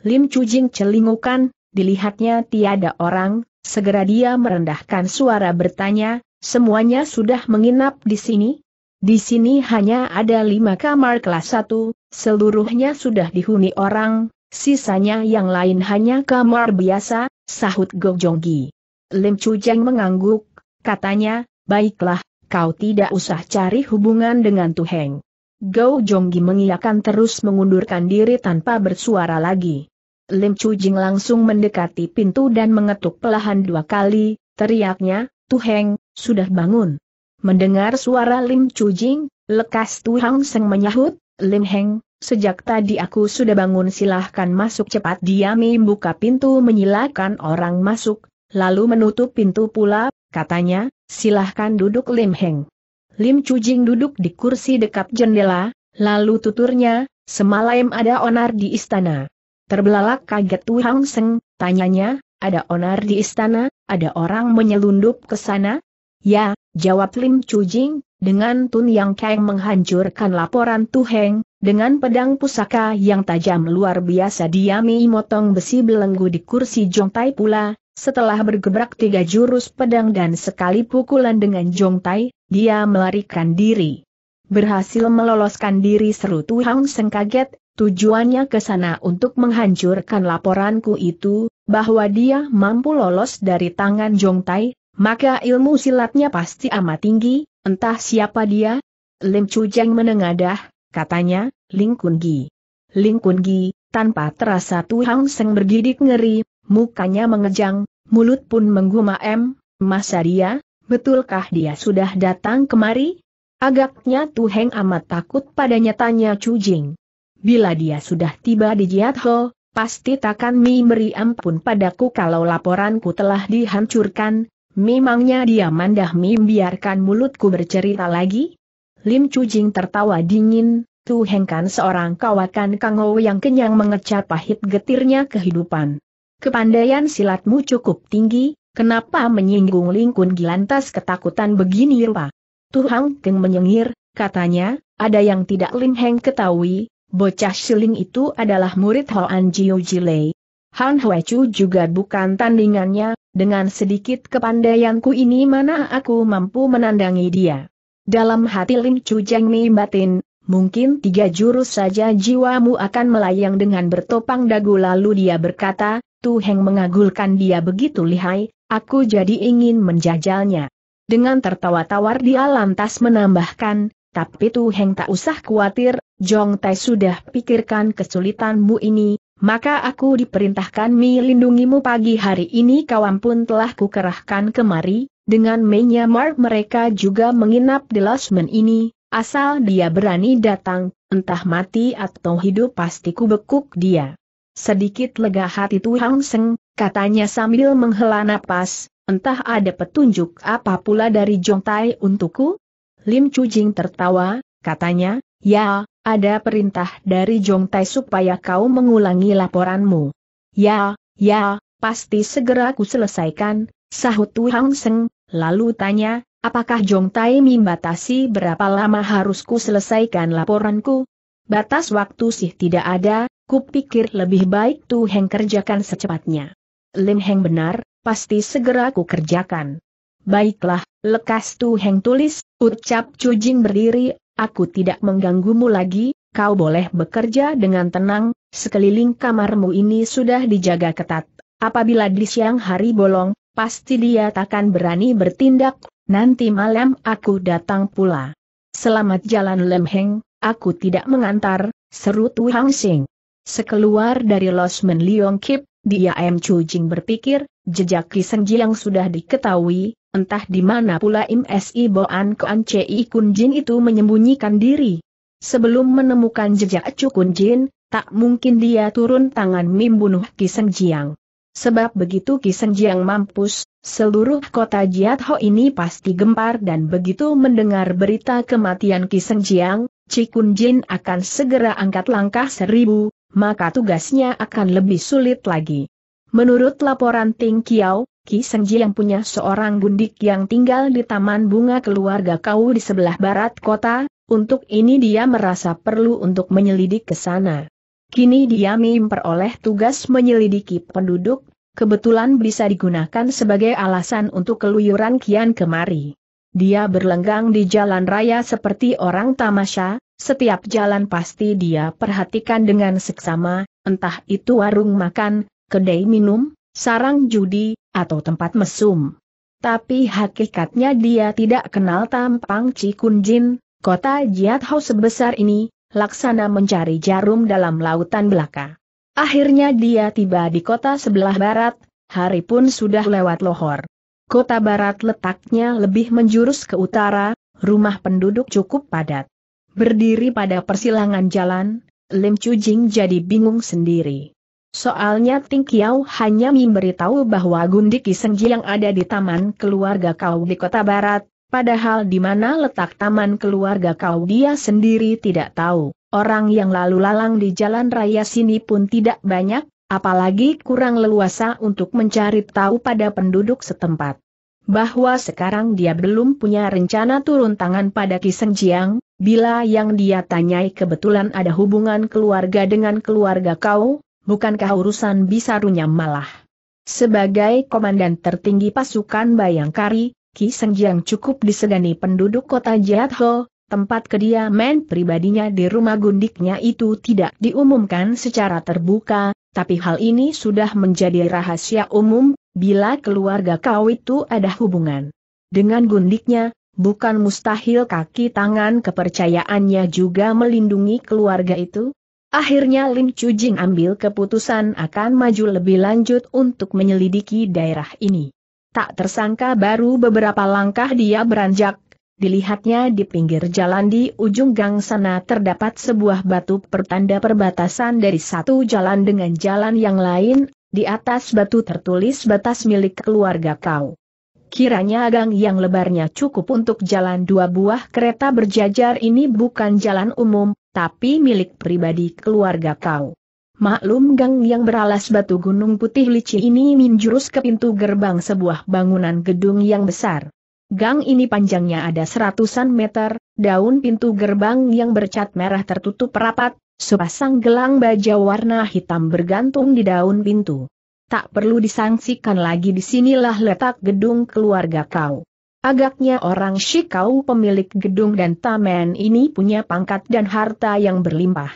Lim Chujing celingukan, dilihatnya tiada orang, segera dia merendahkan suara bertanya, semuanya sudah menginap di sini? Di sini hanya ada lima kamar kelas satu. seluruhnya sudah dihuni orang, sisanya yang lain hanya kamar biasa, sahut Gok Jonggi. Lim Jing mengangguk, katanya, Baiklah, kau tidak usah cari hubungan dengan Tu Heng. Gao Jonggi mengiakan terus mengundurkan diri tanpa bersuara lagi. Lim Chu Jing langsung mendekati pintu dan mengetuk pelahan dua kali, teriaknya, Tu Heng, sudah bangun. Mendengar suara Lim Chu Jing, lekas Tuhang Seng menyahut, Lim Heng, sejak tadi aku sudah bangun silahkan masuk cepat dia membuka pintu menyilakan orang masuk, Lalu menutup pintu pula, katanya, silahkan duduk Lim Heng. Lim Chujing duduk di kursi dekat jendela, lalu tuturnya, semalam ada onar di istana. Terbelalak kaget Tu Hang Seng, tanyanya, ada onar di istana, ada orang menyelundup ke sana? Ya, jawab Lim Chujing, dengan Tun Yang Kang menghancurkan laporan Tu Heng, dengan pedang pusaka yang tajam luar biasa dia memotong besi belenggu di kursi jongtai pula, setelah bergebrak tiga jurus pedang dan sekali pukulan dengan jongtai, dia melarikan diri. Berhasil meloloskan diri seru Tu Hang Seng kaget, tujuannya ke sana untuk menghancurkan laporanku itu, bahwa dia mampu lolos dari tangan jongtai, maka ilmu silatnya pasti amat tinggi, entah siapa dia. Lim Chujeng menengadah, katanya, Ling Kun Gi. Ling Kun Gi, tanpa terasa Tu Hang Seng bergidik ngeri, mukanya mengejang, mulut pun menggumam, masa dia, betulkah dia sudah datang kemari? Agaknya Tu Heng amat takut padanya tanya Cujing. Bila dia sudah tiba di Jiatho, pasti takkan Mi beri ampun padaku kalau laporanku telah dihancurkan, memangnya dia mandah Mi biarkan mulutku bercerita lagi? Lim Cujing tertawa dingin, Tu Heng kan seorang kawakan kango yang kenyang mengecap pahit getirnya kehidupan. Kepandaian silatmu cukup tinggi, kenapa menyinggung lingkun gilantas ketakutan begini rupa? Tuhang Keng menyengir, katanya, ada yang tidak Lin Heng ketahui, bocah siling itu adalah murid Hoan Jiu Jilei. Han Hwe Chu juga bukan tandingannya, dengan sedikit kepandaianku ini mana aku mampu menandangi dia. Dalam hati Lin Chu Jeng Mi batin, mungkin tiga jurus saja jiwamu akan melayang dengan bertopang dagu lalu dia berkata, Tu Heng mengagulkan dia begitu lihai, aku jadi ingin menjajalnya. Dengan tertawa tawar dia lantas menambahkan, tapi Tu Heng tak usah khawatir, Jong Tai sudah pikirkan kesulitanmu ini, maka aku diperintahkan melindungimu pagi hari ini kawan pun telah kukerahkan kemari, dengan menyamar mereka juga menginap di losmen ini, asal dia berani datang, entah mati atau hidup pasti kubekuk dia. Sedikit lega hati Tu Hang Seng, katanya sambil menghela napas, entah ada petunjuk apa pula dari Jong Tai untukku? Lim Chu Jing tertawa, katanya, ya, ada perintah dari Jong Tai supaya kau mengulangi laporanmu. Ya, ya, pasti segera ku selesaikan, sahut Tu Hang Seng, lalu tanya, apakah Jong Tai membatasi berapa lama harus ku selesaikan laporanku? Batas waktu sih tidak ada, kupikir lebih baik Tu Heng kerjakan secepatnya. Lim Heng benar, pasti segera ku kerjakan. Baiklah, lekas Tu Heng tulis, ucap Jing berdiri, aku tidak mengganggumu lagi, kau boleh bekerja dengan tenang, sekeliling kamarmu ini sudah dijaga ketat. Apabila di siang hari bolong, pasti dia takkan berani bertindak, nanti malam aku datang pula. Selamat jalan heng, aku tidak mengantar, seru Tu Hang Sing. Sekeluar dari losmen Liong Kip, dia M. Jing berpikir, jejak Ki Seng Jiang sudah diketahui, entah di mana pula Im Si Boan Koan Ci Kun Jin itu menyembunyikan diri. Sebelum menemukan jejak Chu Kun Jin, tak mungkin dia turun tangan membunuh Ki Seng Jiang. Sebab begitu Ki Jiang mampus, seluruh kota Jiat Ho ini pasti gempar dan begitu mendengar berita kematian Ki Seng Jiang, Chi Kun Jin akan segera angkat langkah seribu, maka tugasnya akan lebih sulit lagi. Menurut laporan Ting Kiao, Ki Sengji yang punya seorang gundik yang tinggal di Taman Bunga Keluarga Kau di sebelah barat kota, untuk ini dia merasa perlu untuk menyelidik ke sana. Kini dia memperoleh tugas menyelidiki penduduk, kebetulan bisa digunakan sebagai alasan untuk keluyuran kian kemari. Dia berlenggang di jalan raya seperti orang tamasya, setiap jalan pasti dia perhatikan dengan seksama, entah itu warung makan, kedai minum, sarang judi, atau tempat mesum. Tapi hakikatnya dia tidak kenal tampang Cikunjin, kota Jiathao sebesar ini, laksana mencari jarum dalam lautan belaka. Akhirnya dia tiba di kota sebelah barat, hari pun sudah lewat lohor. Kota barat letaknya lebih menjurus ke utara, rumah penduduk cukup padat. Berdiri pada persilangan jalan, Lim Chujing jadi bingung sendiri. Soalnya Ting Kiao hanya memberitahu bahwa Gundik Senji yang ada di taman keluarga kau di kota barat, padahal di mana letak taman keluarga kau dia sendiri tidak tahu. Orang yang lalu lalang di jalan raya sini pun tidak banyak, apalagi kurang leluasa untuk mencari tahu pada penduduk setempat. Bahwa sekarang dia belum punya rencana turun tangan pada Jiang, Bila yang dia tanyai kebetulan ada hubungan keluarga dengan keluarga kau, bukankah urusan bisa runyam malah? Sebagai komandan tertinggi pasukan Bayangkari, Ki Sengjiang cukup disegani penduduk kota Jatho, tempat kediaman pribadinya di rumah gundiknya itu tidak diumumkan secara terbuka, tapi hal ini sudah menjadi rahasia umum, bila keluarga kau itu ada hubungan dengan gundiknya, bukan mustahil kaki tangan kepercayaannya juga melindungi keluarga itu? Akhirnya Lim Chujing ambil keputusan akan maju lebih lanjut untuk menyelidiki daerah ini. Tak tersangka baru beberapa langkah dia beranjak, dilihatnya di pinggir jalan di ujung gang sana terdapat sebuah batu pertanda perbatasan dari satu jalan dengan jalan yang lain, di atas batu tertulis batas milik keluarga kau. Kiranya gang yang lebarnya cukup untuk jalan dua buah kereta berjajar ini bukan jalan umum, tapi milik pribadi keluarga kau. Maklum gang yang beralas batu gunung putih licin ini menjurus ke pintu gerbang sebuah bangunan gedung yang besar. Gang ini panjangnya ada seratusan meter, daun pintu gerbang yang bercat merah tertutup rapat, sepasang gelang baja warna hitam bergantung di daun pintu tak perlu disangsikan lagi di sinilah letak gedung keluarga kau. Agaknya orang Shikau pemilik gedung dan taman ini punya pangkat dan harta yang berlimpah.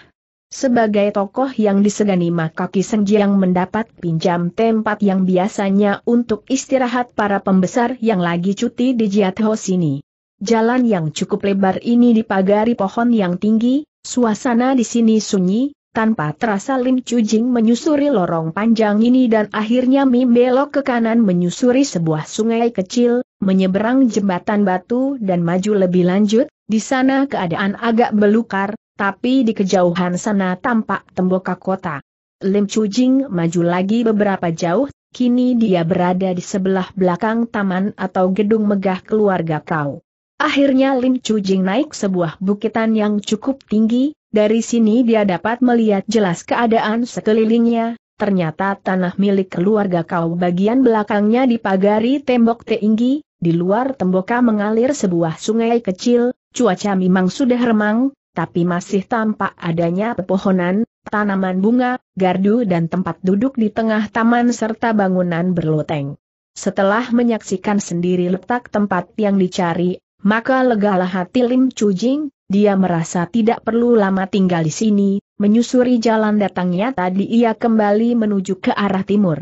Sebagai tokoh yang disegani maka yang mendapat pinjam tempat yang biasanya untuk istirahat para pembesar yang lagi cuti di Jiatho sini. Jalan yang cukup lebar ini dipagari pohon yang tinggi, suasana di sini sunyi, tanpa terasa Lim Chujing menyusuri lorong panjang ini dan akhirnya Mim belok ke kanan menyusuri sebuah sungai kecil, menyeberang jembatan batu dan maju lebih lanjut, di sana keadaan agak belukar, tapi di kejauhan sana tampak tembok kota. Lim Chujing maju lagi beberapa jauh, kini dia berada di sebelah belakang taman atau gedung megah keluarga kau. Akhirnya Lim Chu Jing naik sebuah bukitan yang cukup tinggi, dari sini dia dapat melihat jelas keadaan sekelilingnya, ternyata tanah milik keluarga kau bagian belakangnya dipagari tembok tinggi, di luar temboka mengalir sebuah sungai kecil, cuaca memang sudah remang, tapi masih tampak adanya pepohonan, tanaman bunga, gardu dan tempat duduk di tengah taman serta bangunan berloteng. Setelah menyaksikan sendiri letak tempat yang dicari, maka legalah hati Lim Jing. dia merasa tidak perlu lama tinggal di sini, menyusuri jalan datangnya tadi ia kembali menuju ke arah timur.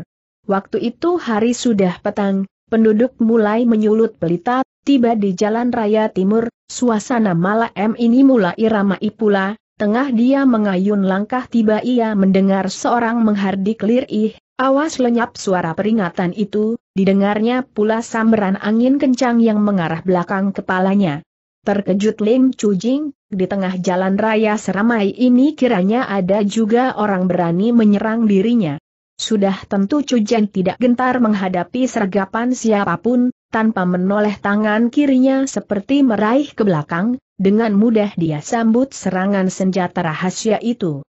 Waktu itu hari sudah petang, penduduk mulai menyulut pelita, tiba di jalan raya timur, suasana malam ini mulai ramai pula, tengah dia mengayun langkah tiba ia mendengar seorang menghardik lirih, Awas lenyap suara peringatan itu, didengarnya pula samberan angin kencang yang mengarah belakang kepalanya. Terkejut Lim Cujing, di tengah jalan raya seramai ini kiranya ada juga orang berani menyerang dirinya. Sudah tentu Chujing tidak gentar menghadapi sergapan siapapun, tanpa menoleh tangan kirinya seperti meraih ke belakang, dengan mudah dia sambut serangan senjata rahasia itu.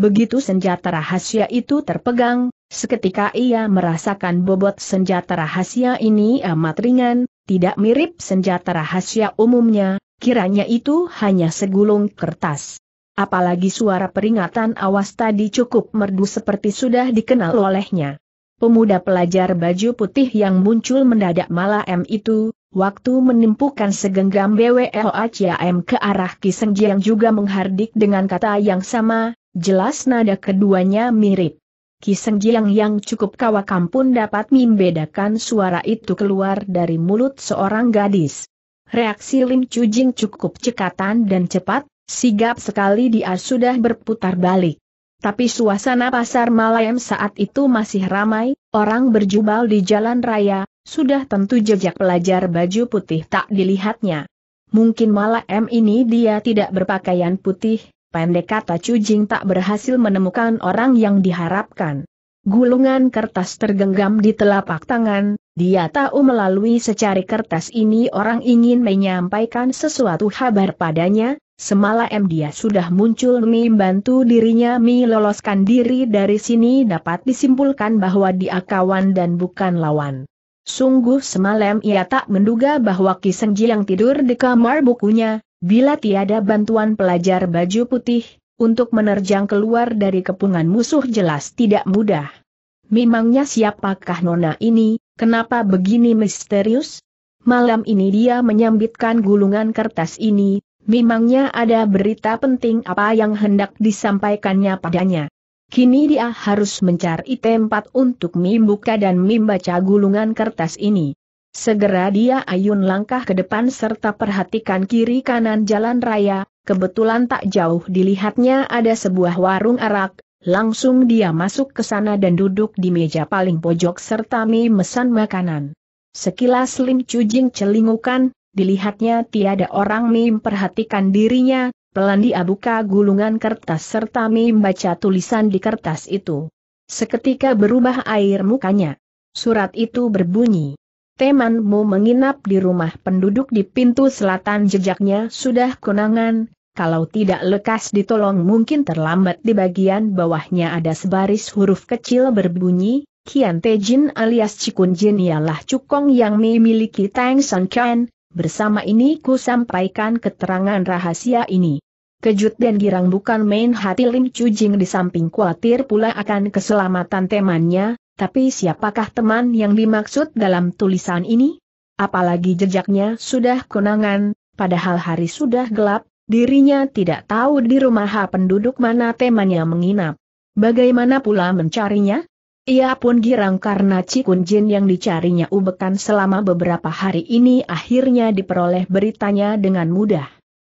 Begitu senjata rahasia itu terpegang, seketika ia merasakan bobot senjata rahasia ini amat ringan, tidak mirip senjata rahasia umumnya, kiranya itu hanya segulung kertas. Apalagi suara peringatan awas tadi cukup merdu seperti sudah dikenal olehnya. Pemuda pelajar baju putih yang muncul mendadak malah M itu, Waktu menimpukan segenggam BWLHM ke arah Kiseng yang juga menghardik dengan kata yang sama, Jelas nada keduanya mirip. Kiseng yang cukup kawakam pun dapat membedakan suara itu keluar dari mulut seorang gadis. Reaksi Lim Jing cukup cekatan dan cepat, sigap sekali dia sudah berputar balik. Tapi suasana pasar malam saat itu masih ramai, orang berjubal di jalan raya, sudah tentu jejak pelajar baju putih tak dilihatnya. Mungkin malam ini dia tidak berpakaian putih, Pendek kata Cujing tak berhasil menemukan orang yang diharapkan. Gulungan kertas tergenggam di telapak tangan, dia tahu melalui secari kertas ini orang ingin menyampaikan sesuatu kabar padanya, semalam dia sudah muncul bantu dirinya meloloskan diri dari sini dapat disimpulkan bahwa dia kawan dan bukan lawan. Sungguh semalam ia tak menduga bahwa Kisengji yang tidur di kamar bukunya, Bila tiada bantuan pelajar baju putih, untuk menerjang keluar dari kepungan musuh jelas tidak mudah. Memangnya siapakah nona ini, kenapa begini misterius? Malam ini dia menyambitkan gulungan kertas ini, memangnya ada berita penting apa yang hendak disampaikannya padanya. Kini dia harus mencari tempat untuk membuka dan membaca gulungan kertas ini. Segera dia ayun langkah ke depan serta perhatikan kiri kanan jalan raya, kebetulan tak jauh dilihatnya ada sebuah warung arak, langsung dia masuk ke sana dan duduk di meja paling pojok serta mie mesan makanan. Sekilas Lim Cujing celingukan, dilihatnya tiada orang mie perhatikan dirinya, pelan dia buka gulungan kertas serta mie membaca tulisan di kertas itu. Seketika berubah air mukanya. Surat itu berbunyi temanmu menginap di rumah penduduk di pintu selatan jejaknya sudah kunangan kalau tidak lekas ditolong mungkin terlambat di bagian bawahnya ada sebaris huruf kecil berbunyi, Kian Tejin alias Cikun Jin ialah cukong yang memiliki Tang San Kian, bersama ini ku sampaikan keterangan rahasia ini. Kejut dan girang bukan main hati Lim Jing di samping khawatir pula akan keselamatan temannya, tapi siapakah teman yang dimaksud dalam tulisan ini? Apalagi jejaknya sudah kunangan, padahal hari sudah gelap, dirinya tidak tahu di rumah penduduk mana temannya menginap. Bagaimana pula mencarinya? Ia pun girang karena Cikun Jin yang dicarinya ubekan selama beberapa hari ini akhirnya diperoleh beritanya dengan mudah.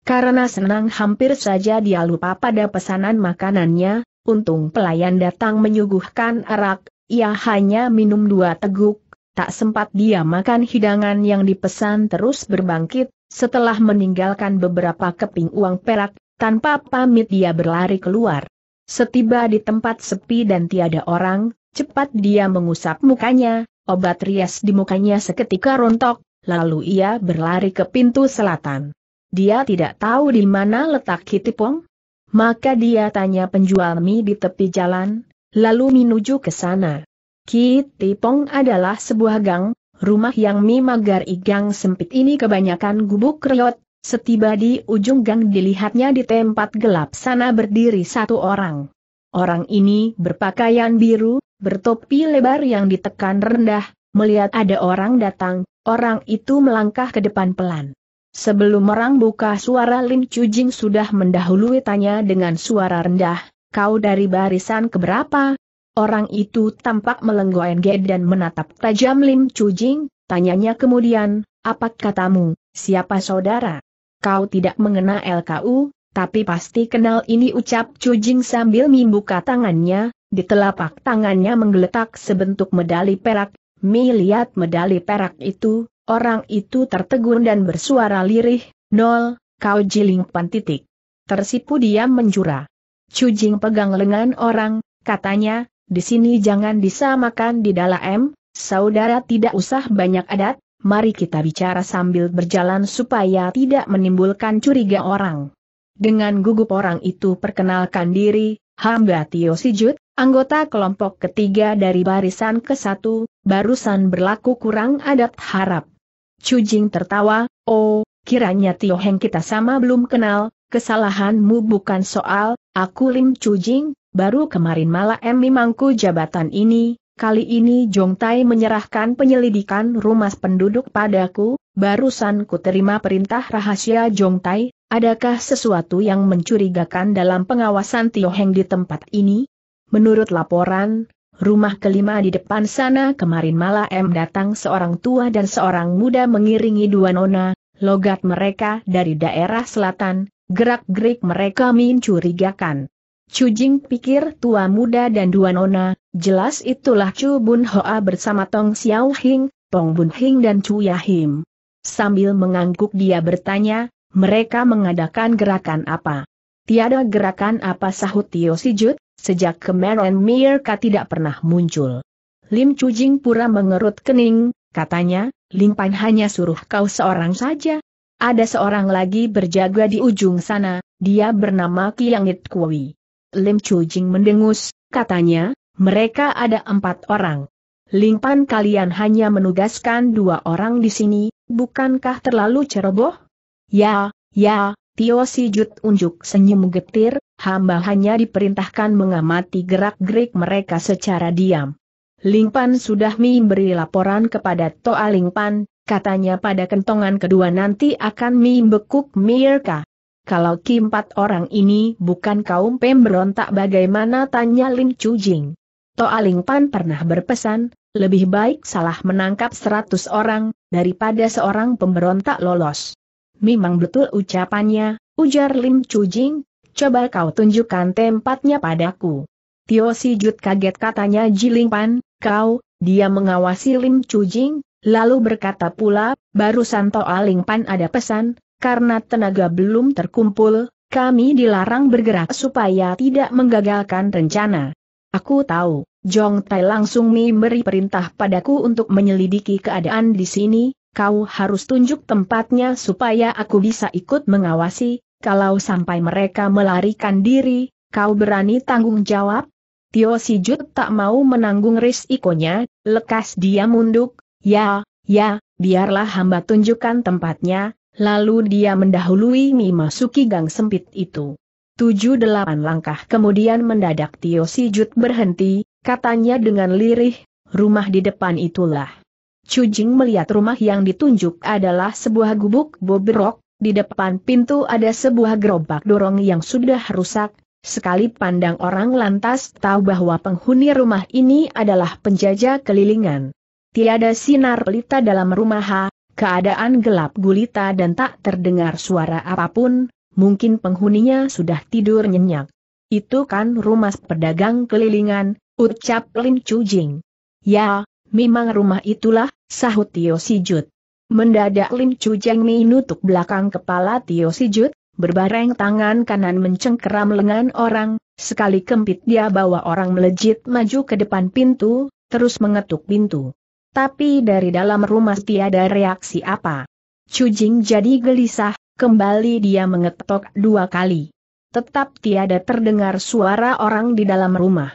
Karena senang hampir saja dia lupa pada pesanan makanannya, untung pelayan datang menyuguhkan arak, ia hanya minum dua teguk, tak sempat dia makan hidangan yang dipesan terus berbangkit, setelah meninggalkan beberapa keping uang perak, tanpa pamit dia berlari keluar. Setiba di tempat sepi dan tiada orang, cepat dia mengusap mukanya, obat rias di mukanya seketika rontok, lalu ia berlari ke pintu selatan. Dia tidak tahu di mana letak Kitipong. Maka dia tanya penjual mie di tepi jalan, lalu menuju ke sana. Kitipong adalah sebuah gang, rumah yang mimagar igang sempit ini kebanyakan gubuk kriot, setiba di ujung gang dilihatnya di tempat gelap sana berdiri satu orang. Orang ini berpakaian biru, bertopi lebar yang ditekan rendah, melihat ada orang datang, orang itu melangkah ke depan pelan. Sebelum orang buka suara Lin Chu Jing sudah mendahului tanya dengan suara rendah, kau dari barisan keberapa? Orang itu tampak melenggoen dan menatap tajam Lim Cujing, tanyanya kemudian, apa katamu, siapa saudara? Kau tidak mengenal LKU, tapi pasti kenal ini ucap Cujing sambil membuka tangannya, di telapak tangannya menggeletak sebentuk medali perak, Mi lihat medali perak itu, orang itu tertegun dan bersuara lirih, nol, kau jiling pan titik. Tersipu dia menjurah. Cujing pegang lengan orang, katanya, di sini jangan disamakan di dalam saudara tidak usah banyak adat, mari kita bicara sambil berjalan supaya tidak menimbulkan curiga orang. Dengan gugup orang itu perkenalkan diri, hamba Tio Sijut, anggota kelompok ketiga dari barisan ke satu, barusan berlaku kurang adat harap. Cujing tertawa, oh, kiranya Tio Heng kita sama belum kenal, kesalahanmu bukan soal, aku Lim Cujing, baru kemarin malah em mangku jabatan ini, kali ini Jong Tai menyerahkan penyelidikan rumah penduduk padaku, barusan ku terima perintah rahasia Jong Tai, adakah sesuatu yang mencurigakan dalam pengawasan Tio Heng di tempat ini? Menurut laporan, rumah kelima di depan sana kemarin malah M datang seorang tua dan seorang muda mengiringi dua nona, logat mereka dari daerah selatan, Gerak-gerik mereka mencurigakan. Chu Jing pikir tua muda dan dua nona, jelas itulah Chu Bun Hoa bersama Tong Xiao Hing, Tong Bun Hing dan Chu Yahim. Sambil mengangguk dia bertanya, mereka mengadakan gerakan apa? Tiada gerakan apa sahut Tio Sijut, sejak kemarin mereka tidak pernah muncul. Lim Chu Jing pura mengerut kening, katanya, Lim Pan hanya suruh kau seorang saja, ada seorang lagi berjaga di ujung sana, dia bernama Kiangit Kui. Lim Chu Jing mendengus, katanya, mereka ada empat orang. Lingpan kalian hanya menugaskan dua orang di sini, bukankah terlalu ceroboh? Ya, ya, Tio Si Jut unjuk senyum getir, hamba hanya diperintahkan mengamati gerak-gerik mereka secara diam. Lingpan sudah memberi laporan kepada Toa Lingpan, katanya pada kentongan kedua nanti akan membekuk mereka. Mirka. Kalau keempat orang ini bukan kaum pemberontak bagaimana tanya Lin Chujing. Aling Pan pernah berpesan, lebih baik salah menangkap seratus orang, daripada seorang pemberontak lolos. Memang betul ucapannya, ujar Lim Jing. coba kau tunjukkan tempatnya padaku. Tio Sijut kaget katanya Jiling Pan, kau, dia mengawasi Lim Jing? Lalu berkata pula, barusan Toa Lingpan ada pesan, karena tenaga belum terkumpul, kami dilarang bergerak supaya tidak menggagalkan rencana. Aku tahu, Jong Tai langsung memberi perintah padaku untuk menyelidiki keadaan di sini, kau harus tunjuk tempatnya supaya aku bisa ikut mengawasi, kalau sampai mereka melarikan diri, kau berani tanggung jawab? Tio Sijut tak mau menanggung risikonya, lekas dia munduk, Ya, ya, biarlah hamba tunjukkan tempatnya, lalu dia mendahului Mi masuki gang sempit itu. Tujuh delapan langkah kemudian mendadak Tio Sijut berhenti, katanya dengan lirih, rumah di depan itulah. Cujing melihat rumah yang ditunjuk adalah sebuah gubuk bobrok, di depan pintu ada sebuah gerobak dorong yang sudah rusak, Sekali pandang orang lantas tahu bahwa penghuni rumah ini adalah penjajah kelilingan. Tiada sinar pelita dalam rumah ha, keadaan gelap gulita dan tak terdengar suara apapun, mungkin penghuninya sudah tidur nyenyak. Itu kan rumah pedagang kelilingan, ucap Lin Chujing. Ya, memang rumah itulah, sahut Tio Sijut. Mendadak Lin Chujing menutup belakang kepala Tio Sijut, berbareng tangan kanan mencengkeram lengan orang, sekali kempit dia bawa orang melejit maju ke depan pintu, terus mengetuk pintu tapi dari dalam rumah tiada reaksi apa. Cujing jadi gelisah, kembali dia mengetok dua kali. Tetap tiada terdengar suara orang di dalam rumah.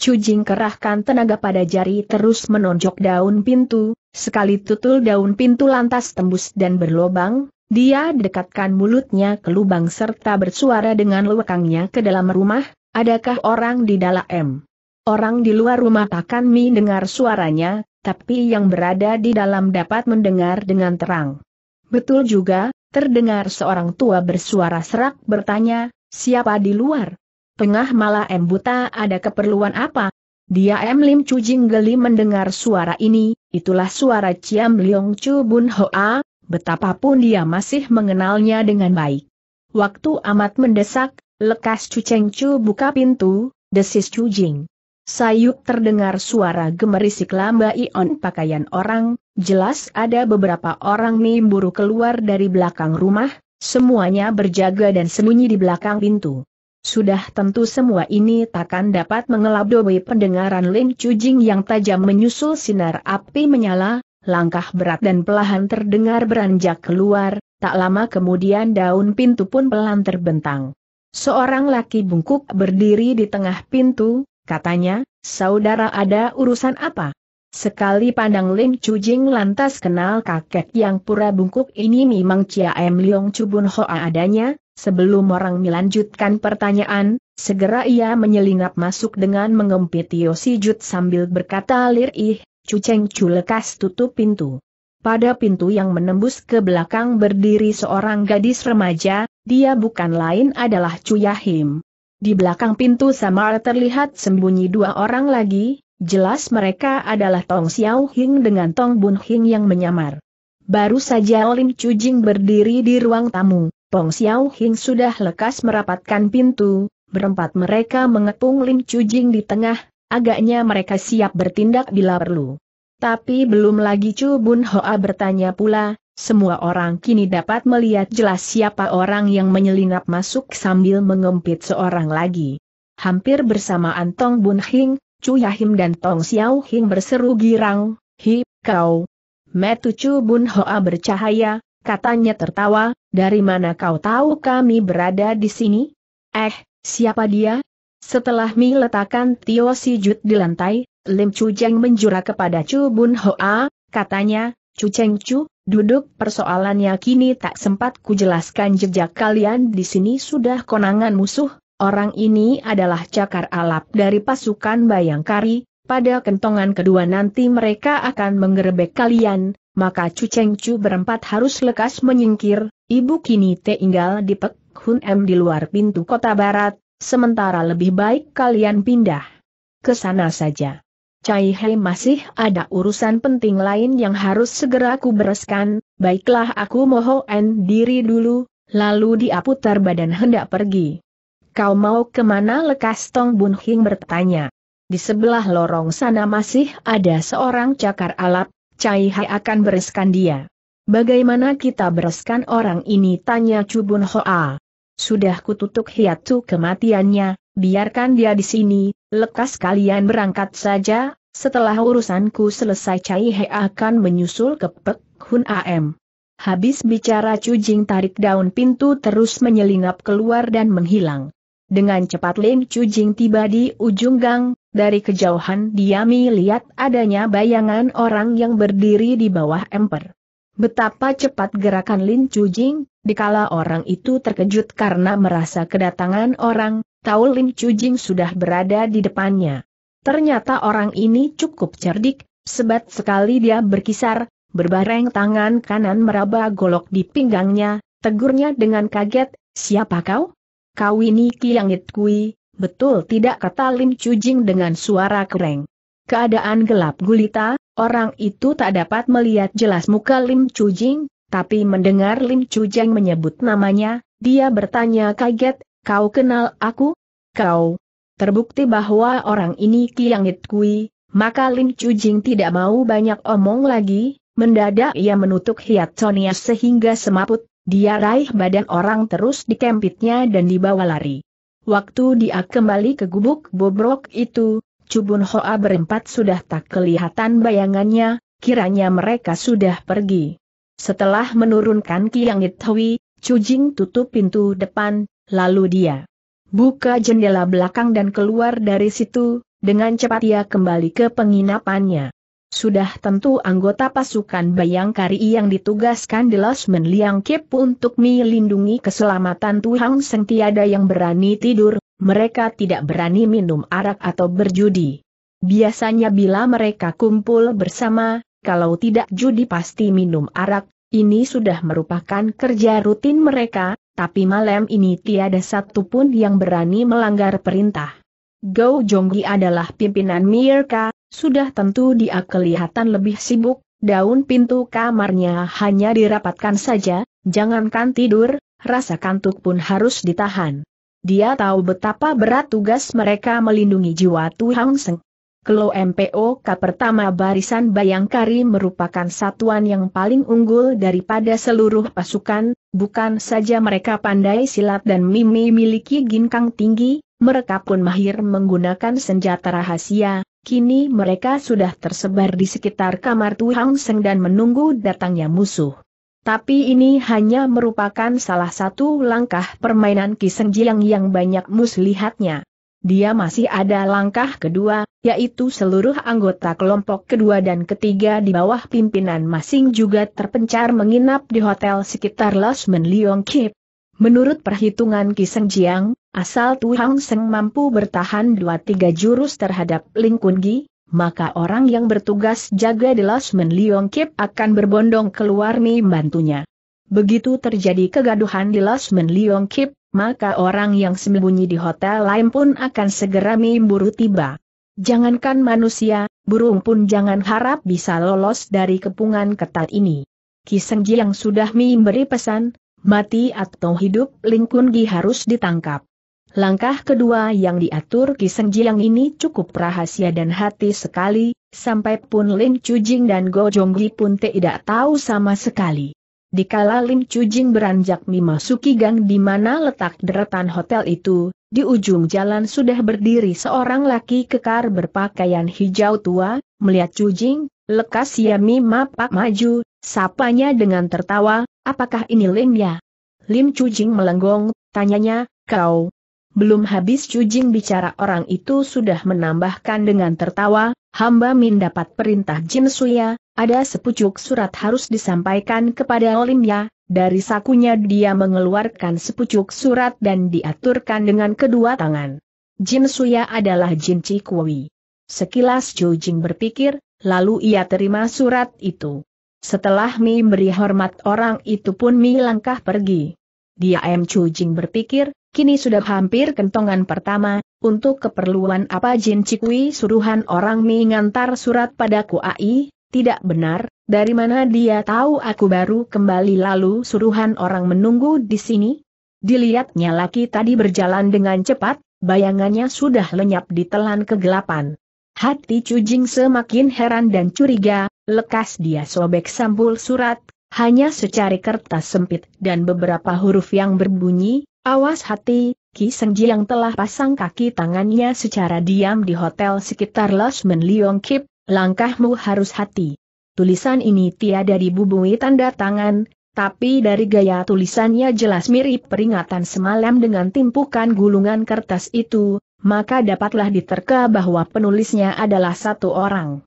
Cujing kerahkan tenaga pada jari terus menonjok daun pintu, sekali tutul daun pintu lantas tembus dan berlobang, dia dekatkan mulutnya ke lubang serta bersuara dengan lewekangnya ke dalam rumah, adakah orang di dalam? Orang di luar rumah takkan mi dengar suaranya, tapi yang berada di dalam dapat mendengar dengan terang. Betul juga, terdengar seorang tua bersuara serak bertanya, siapa di luar? Tengah malah M buta ada keperluan apa? Dia M Lim Chu Jing geli mendengar suara ini, itulah suara Ciam Leong Chu Bun Hoa, betapapun dia masih mengenalnya dengan baik. Waktu amat mendesak, lekas Chu Cheng Chu buka pintu, desis Chu Jing. Sayup terdengar suara gemerisik lamba ion pakaian orang, jelas ada beberapa orang memburu keluar dari belakang rumah, semuanya berjaga dan sembunyi di belakang pintu. Sudah tentu semua ini takkan dapat mengelabui pendengaran Lin Cujing yang tajam menyusul sinar api menyala, langkah berat dan pelahan terdengar beranjak keluar, tak lama kemudian daun pintu pun pelan terbentang. Seorang laki bungkuk berdiri di tengah pintu, Katanya, saudara ada urusan apa? Sekali pandang Lim Chu Jing lantas kenal kakek yang pura bungkuk ini memang Chia M Leong Chubun Hoa adanya, sebelum orang melanjutkan pertanyaan, segera ia menyelinap masuk dengan mengempit Tio Jut sambil berkata lir ih, Chu Cheng Chu lekas tutup pintu. Pada pintu yang menembus ke belakang berdiri seorang gadis remaja, dia bukan lain adalah Chu Yahim. Di belakang pintu samar terlihat sembunyi dua orang lagi, jelas mereka adalah Tong Xiao Hing dengan Tong Bun Hing yang menyamar. Baru saja Lim Chu Jing berdiri di ruang tamu, Tong Xiao Hing sudah lekas merapatkan pintu, berempat mereka mengepung Lim Chu Jing di tengah, agaknya mereka siap bertindak bila perlu. Tapi belum lagi Chu Bun Hoa bertanya pula, semua orang kini dapat melihat jelas siapa orang yang menyelinap masuk sambil mengempit seorang lagi. Hampir bersamaan Tong Bun Hing, Chu Yahim dan Tong Xiao Hing berseru girang, Hi, kau. Metu Chu Bun Hoa bercahaya, katanya tertawa, dari mana kau tahu kami berada di sini? Eh, siapa dia? Setelah Mi letakkan Tio Jut di lantai, Lim Chu Jeng menjura kepada Chu Bun Hoa, katanya, Cu Cheng Chu, duduk persoalannya kini tak sempat kujelaskan jejak kalian di sini sudah konangan musuh, orang ini adalah cakar alap dari pasukan Bayangkari, pada kentongan kedua nanti mereka akan menggerebek kalian, maka Cu Cheng Chu berempat harus lekas menyingkir, ibu kini tinggal di Pek Hun M di luar pintu kota barat, sementara lebih baik kalian pindah ke sana saja. Cai Hei masih ada urusan penting lain yang harus segera ku bereskan, baiklah aku mohon diri dulu, lalu dia putar badan hendak pergi. Kau mau kemana lekas Tong Bun Hing bertanya. Di sebelah lorong sana masih ada seorang cakar alap, Cai Hei akan bereskan dia. Bagaimana kita bereskan orang ini tanya Cubun Hoa. Sudah kututuk hiatu kematiannya, biarkan dia di sini, lekas kalian berangkat saja, setelah urusanku selesai Cai He akan menyusul ke Pek Hun AM. Habis bicara Chu Jing tarik daun pintu terus menyelinap keluar dan menghilang. Dengan cepat Lin Chu Jing tiba di ujung gang, dari kejauhan diami lihat adanya bayangan orang yang berdiri di bawah emper. Betapa cepat gerakan Lin Chu Jing, dikala orang itu terkejut karena merasa kedatangan orang, Tau Lim Chujing sudah berada di depannya. Ternyata orang ini cukup cerdik, sebat sekali dia berkisar, berbareng tangan kanan meraba golok di pinggangnya, tegurnya dengan kaget, siapa kau? Kau ini Kiangit Kui, betul tidak kata Lim Chujing dengan suara kereng. Keadaan gelap gulita, orang itu tak dapat melihat jelas muka Lim Chujing, tapi mendengar Lim Chujing menyebut namanya, dia bertanya kaget, Kau kenal aku? Kau. Terbukti bahwa orang ini Kiangit Kui, maka Lin Chujing tidak mau banyak omong lagi, mendadak ia menutup hiat Sonia sehingga semaput, dia raih badan orang terus dikempitnya dan dibawa lari. Waktu dia kembali ke gubuk bobrok itu, Cubun Hoa berempat sudah tak kelihatan bayangannya, kiranya mereka sudah pergi. Setelah menurunkan Kiang Hui, Cujing tutup pintu depan, Lalu dia buka jendela belakang dan keluar dari situ, dengan cepat ia kembali ke penginapannya. Sudah tentu anggota pasukan Bayangkari yang ditugaskan di Losmen Liang Kip untuk melindungi keselamatan Tuhang Seng tiada yang berani tidur, mereka tidak berani minum arak atau berjudi. Biasanya bila mereka kumpul bersama, kalau tidak judi pasti minum arak, ini sudah merupakan kerja rutin mereka, tapi malam ini tiada satupun yang berani melanggar perintah. Gou Jonggi adalah pimpinan Mirka, sudah tentu dia kelihatan lebih sibuk, daun pintu kamarnya hanya dirapatkan saja, jangankan tidur, rasa kantuk pun harus ditahan. Dia tahu betapa berat tugas mereka melindungi jiwa Tuhang Seng. Kelo MPOK pertama barisan Bayangkari merupakan satuan yang paling unggul daripada seluruh pasukan, bukan saja mereka pandai silat dan mimi miliki ginkang tinggi, mereka pun mahir menggunakan senjata rahasia, kini mereka sudah tersebar di sekitar kamar Tuhang Seng dan menunggu datangnya musuh. Tapi ini hanya merupakan salah satu langkah permainan Kiseng Jiang yang banyak muslihatnya. Dia masih ada langkah kedua, yaitu seluruh anggota kelompok kedua dan ketiga di bawah pimpinan masing juga terpencar menginap di hotel sekitar Los Menliong Kip. Menurut perhitungan Kiseng Jiang, asal Tu Hang Seng mampu bertahan dua tiga jurus terhadap Ling Kun Gi, maka orang yang bertugas jaga di Los Menliong Kip akan berbondong keluar membantunya. Begitu terjadi kegaduhan di Lasmen Liong Kip, maka orang yang sembunyi di hotel lain pun akan segera memburu tiba. Jangankan manusia, burung pun jangan harap bisa lolos dari kepungan ketat ini. Kisengji yang sudah memberi pesan, mati atau hidup Lingkun harus ditangkap. Langkah kedua yang diatur Kisengji yang ini cukup rahasia dan hati sekali, sampai pun Lin Chujing dan Go Jonggi pun tidak tahu sama sekali. Dikala Lim Jing beranjak memasuki gang di mana letak deretan hotel itu, di ujung jalan sudah berdiri seorang laki kekar berpakaian hijau tua, melihat Jing, lekas ia ya, memapak maju, sapanya dengan tertawa, apakah ini Lim ya? Lim Chujin melenggong, tanyanya, kau, belum habis Cujing bicara orang itu sudah menambahkan dengan tertawa, hamba Min dapat perintah Jin Suya, ada sepucuk surat harus disampaikan kepada Olimya, dari sakunya dia mengeluarkan sepucuk surat dan diaturkan dengan kedua tangan. Jin Suya adalah Jin Cikwui. Sekilas Jojing berpikir, lalu ia terima surat itu. Setelah Mi beri hormat orang itu pun Mi langkah pergi. Dia M. Chu berpikir, Kini sudah hampir kentongan pertama, untuk keperluan apa Jin Cikui suruhan orang mengantar surat padaku AI, tidak benar, dari mana dia tahu aku baru kembali lalu suruhan orang menunggu di sini? Dilihatnya laki tadi berjalan dengan cepat, bayangannya sudah lenyap di telan kegelapan. Hati Cujing semakin heran dan curiga, lekas dia sobek sampul surat, hanya secari kertas sempit dan beberapa huruf yang berbunyi, Awas hati, Ki Sengji yang telah pasang kaki tangannya secara diam di hotel sekitar Los Menliong Kip, langkahmu harus hati. Tulisan ini tiada dibubungi tanda tangan, tapi dari gaya tulisannya jelas mirip peringatan semalam dengan timpukan gulungan kertas itu, maka dapatlah diterka bahwa penulisnya adalah satu orang.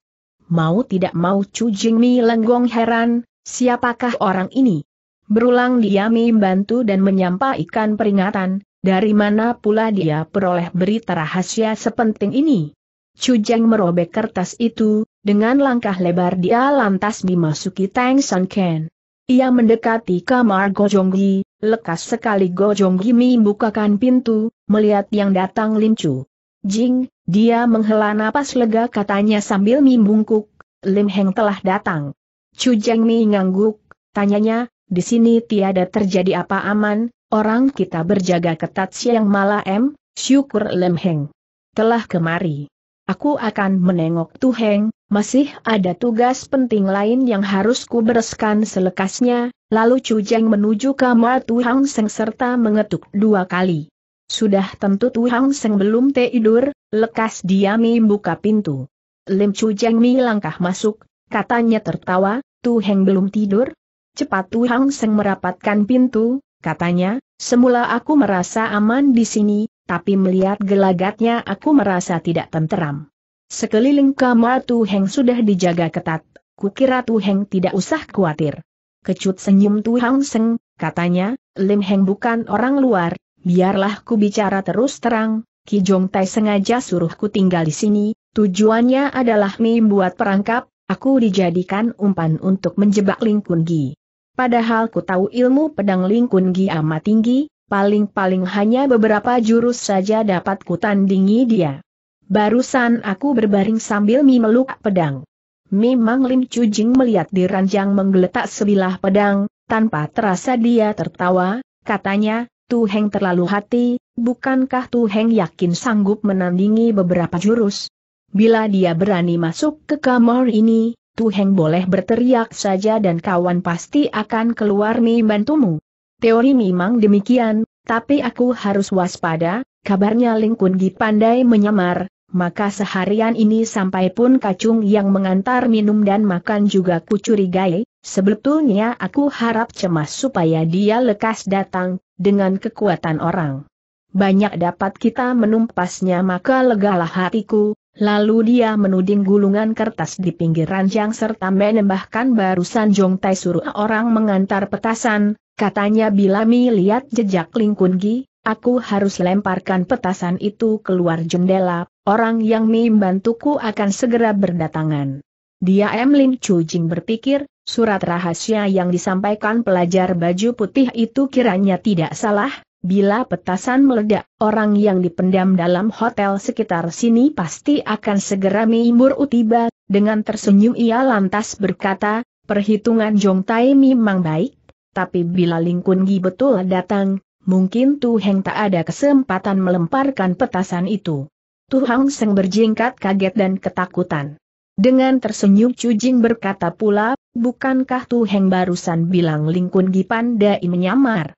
Mau tidak mau Chu Mi lenggong heran, siapakah orang ini? Berulang dia membantu dan menyampaikan peringatan, dari mana pula dia peroleh berita rahasia sepenting ini? Cujeng merobek kertas itu, dengan langkah lebar dia lantas dimasuki Tang San Ken. Ia mendekati kamar Gojonggi, lekas sekali Gojonggi membukakan pintu, melihat yang datang Chu. Jing, dia menghela napas lega katanya sambil membungkuk, Lim Heng telah datang. Cujeng Mi ngangguk, tanyanya, di sini tiada terjadi apa aman, orang kita berjaga ketat siang malam, syukur lemheng. Telah kemari. Aku akan menengok Heng. masih ada tugas penting lain yang harus ku bereskan selekasnya, lalu Cujeng menuju kamar Tuhang Seng serta mengetuk dua kali. Sudah tentu Tuhang Seng belum tidur, lekas dia buka pintu. Lim Cujeng mi langkah masuk, katanya tertawa, Heng belum tidur, Cepat Tuhang Seng merapatkan pintu, katanya, semula aku merasa aman di sini, tapi melihat gelagatnya aku merasa tidak tenteram. Sekeliling kamar Tuheng sudah dijaga ketat, kukira Tuheng tidak usah khawatir. Kecut senyum Tuhang Seng, katanya, Lim Heng bukan orang luar, biarlah ku bicara terus terang, Ki Jong Tai sengaja ku tinggal di sini, tujuannya adalah membuat perangkap, aku dijadikan umpan untuk menjebak Ling Kun Gi. Padahal ku tahu ilmu pedang lingkun Gi amat tinggi, paling-paling hanya beberapa jurus saja dapat ku tandingi dia. Barusan aku berbaring sambil mi pedang. Memang Lim Chujing melihat di ranjang menggeletak sebilah pedang, tanpa terasa dia tertawa, katanya, Tu Heng terlalu hati, bukankah Tu Heng yakin sanggup menandingi beberapa jurus? Bila dia berani masuk ke kamar ini, Tuheng boleh berteriak saja dan kawan pasti akan keluar nih bantumu. Teori memang demikian, tapi aku harus waspada, kabarnya Lingkun Gi pandai menyamar, maka seharian ini sampai pun kacung yang mengantar minum dan makan juga kucurigai, sebetulnya aku harap cemas supaya dia lekas datang, dengan kekuatan orang. Banyak dapat kita menumpasnya maka legalah hatiku, Lalu dia menuding gulungan kertas di pinggir ranjang serta menembahkan barusan Jong Tai suruh orang mengantar petasan, katanya bila Mi lihat jejak Lingkun Gi, aku harus lemparkan petasan itu keluar jendela, orang yang Mi bantuku akan segera berdatangan. Dia M. Lin Chu Jing berpikir, surat rahasia yang disampaikan pelajar baju putih itu kiranya tidak salah, Bila petasan meledak, orang yang dipendam dalam hotel sekitar sini pasti akan segera mimbur utiba, dengan tersenyum ia lantas berkata, perhitungan Jong Tai memang baik, tapi bila Kun Gi betul datang, mungkin Tu Heng tak ada kesempatan melemparkan petasan itu. Tu Hang Seng berjingkat kaget dan ketakutan. Dengan tersenyum Cujing berkata pula, bukankah Tu Heng barusan bilang Kun Gi pandai menyamar?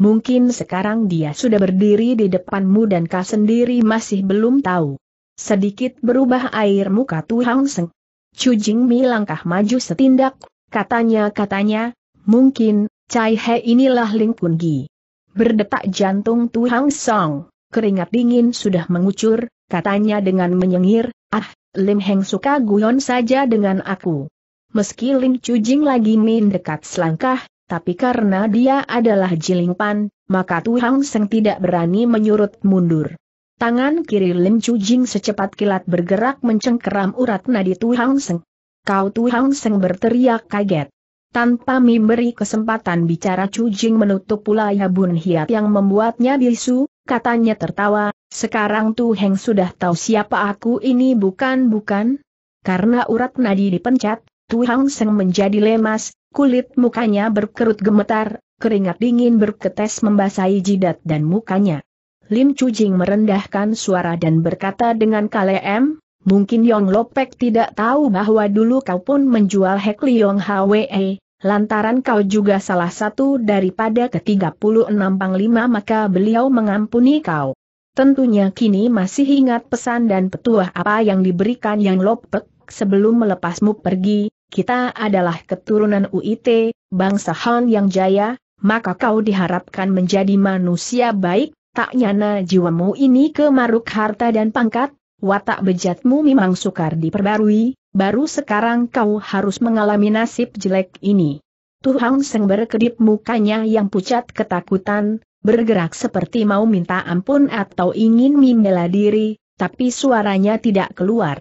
Mungkin sekarang dia sudah berdiri di depanmu dan kau sendiri masih belum tahu. Sedikit berubah air muka Tuhang Seng. Jing Mi langkah maju setindak, katanya-katanya, mungkin, Cai He inilah Ling Kun Gi. Berdetak jantung Tuhang Song, keringat dingin sudah mengucur, katanya dengan menyengir, ah, Lim Heng suka guyon saja dengan aku. Meski Lim Jing lagi mendekat selangkah, tapi karena dia adalah Jilingpan, maka Tu Hang Seng tidak berani menyurut mundur. Tangan kiri Lim Chu Jing secepat kilat bergerak mencengkeram urat nadi Tu Hang Seng. Kau Tu Hang Seng berteriak kaget. Tanpa memberi kesempatan bicara Chu Jing menutup pula ya Bun Hiat yang membuatnya bisu, katanya tertawa, sekarang Tu Heng sudah tahu siapa aku ini bukan-bukan? Karena urat nadi dipencet, Tuhang Seng menjadi lemas, kulit mukanya berkerut gemetar, keringat dingin berketes membasahi jidat dan mukanya. Lim Jing merendahkan suara dan berkata dengan kalem, mungkin Yong Lopek tidak tahu bahwa dulu kau pun menjual Hek Liong Hwe, lantaran kau juga salah satu daripada ke-36 panglima maka beliau mengampuni kau. Tentunya kini masih ingat pesan dan petuah apa yang diberikan Yang Lopek sebelum melepasmu pergi, kita adalah keturunan UIT, bangsa Han yang jaya, maka kau diharapkan menjadi manusia baik, tak nyana jiwamu ini kemaruk harta dan pangkat, watak bejatmu memang sukar diperbarui, baru sekarang kau harus mengalami nasib jelek ini. Tuhang Seng berkedip mukanya yang pucat ketakutan, bergerak seperti mau minta ampun atau ingin membela diri, tapi suaranya tidak keluar.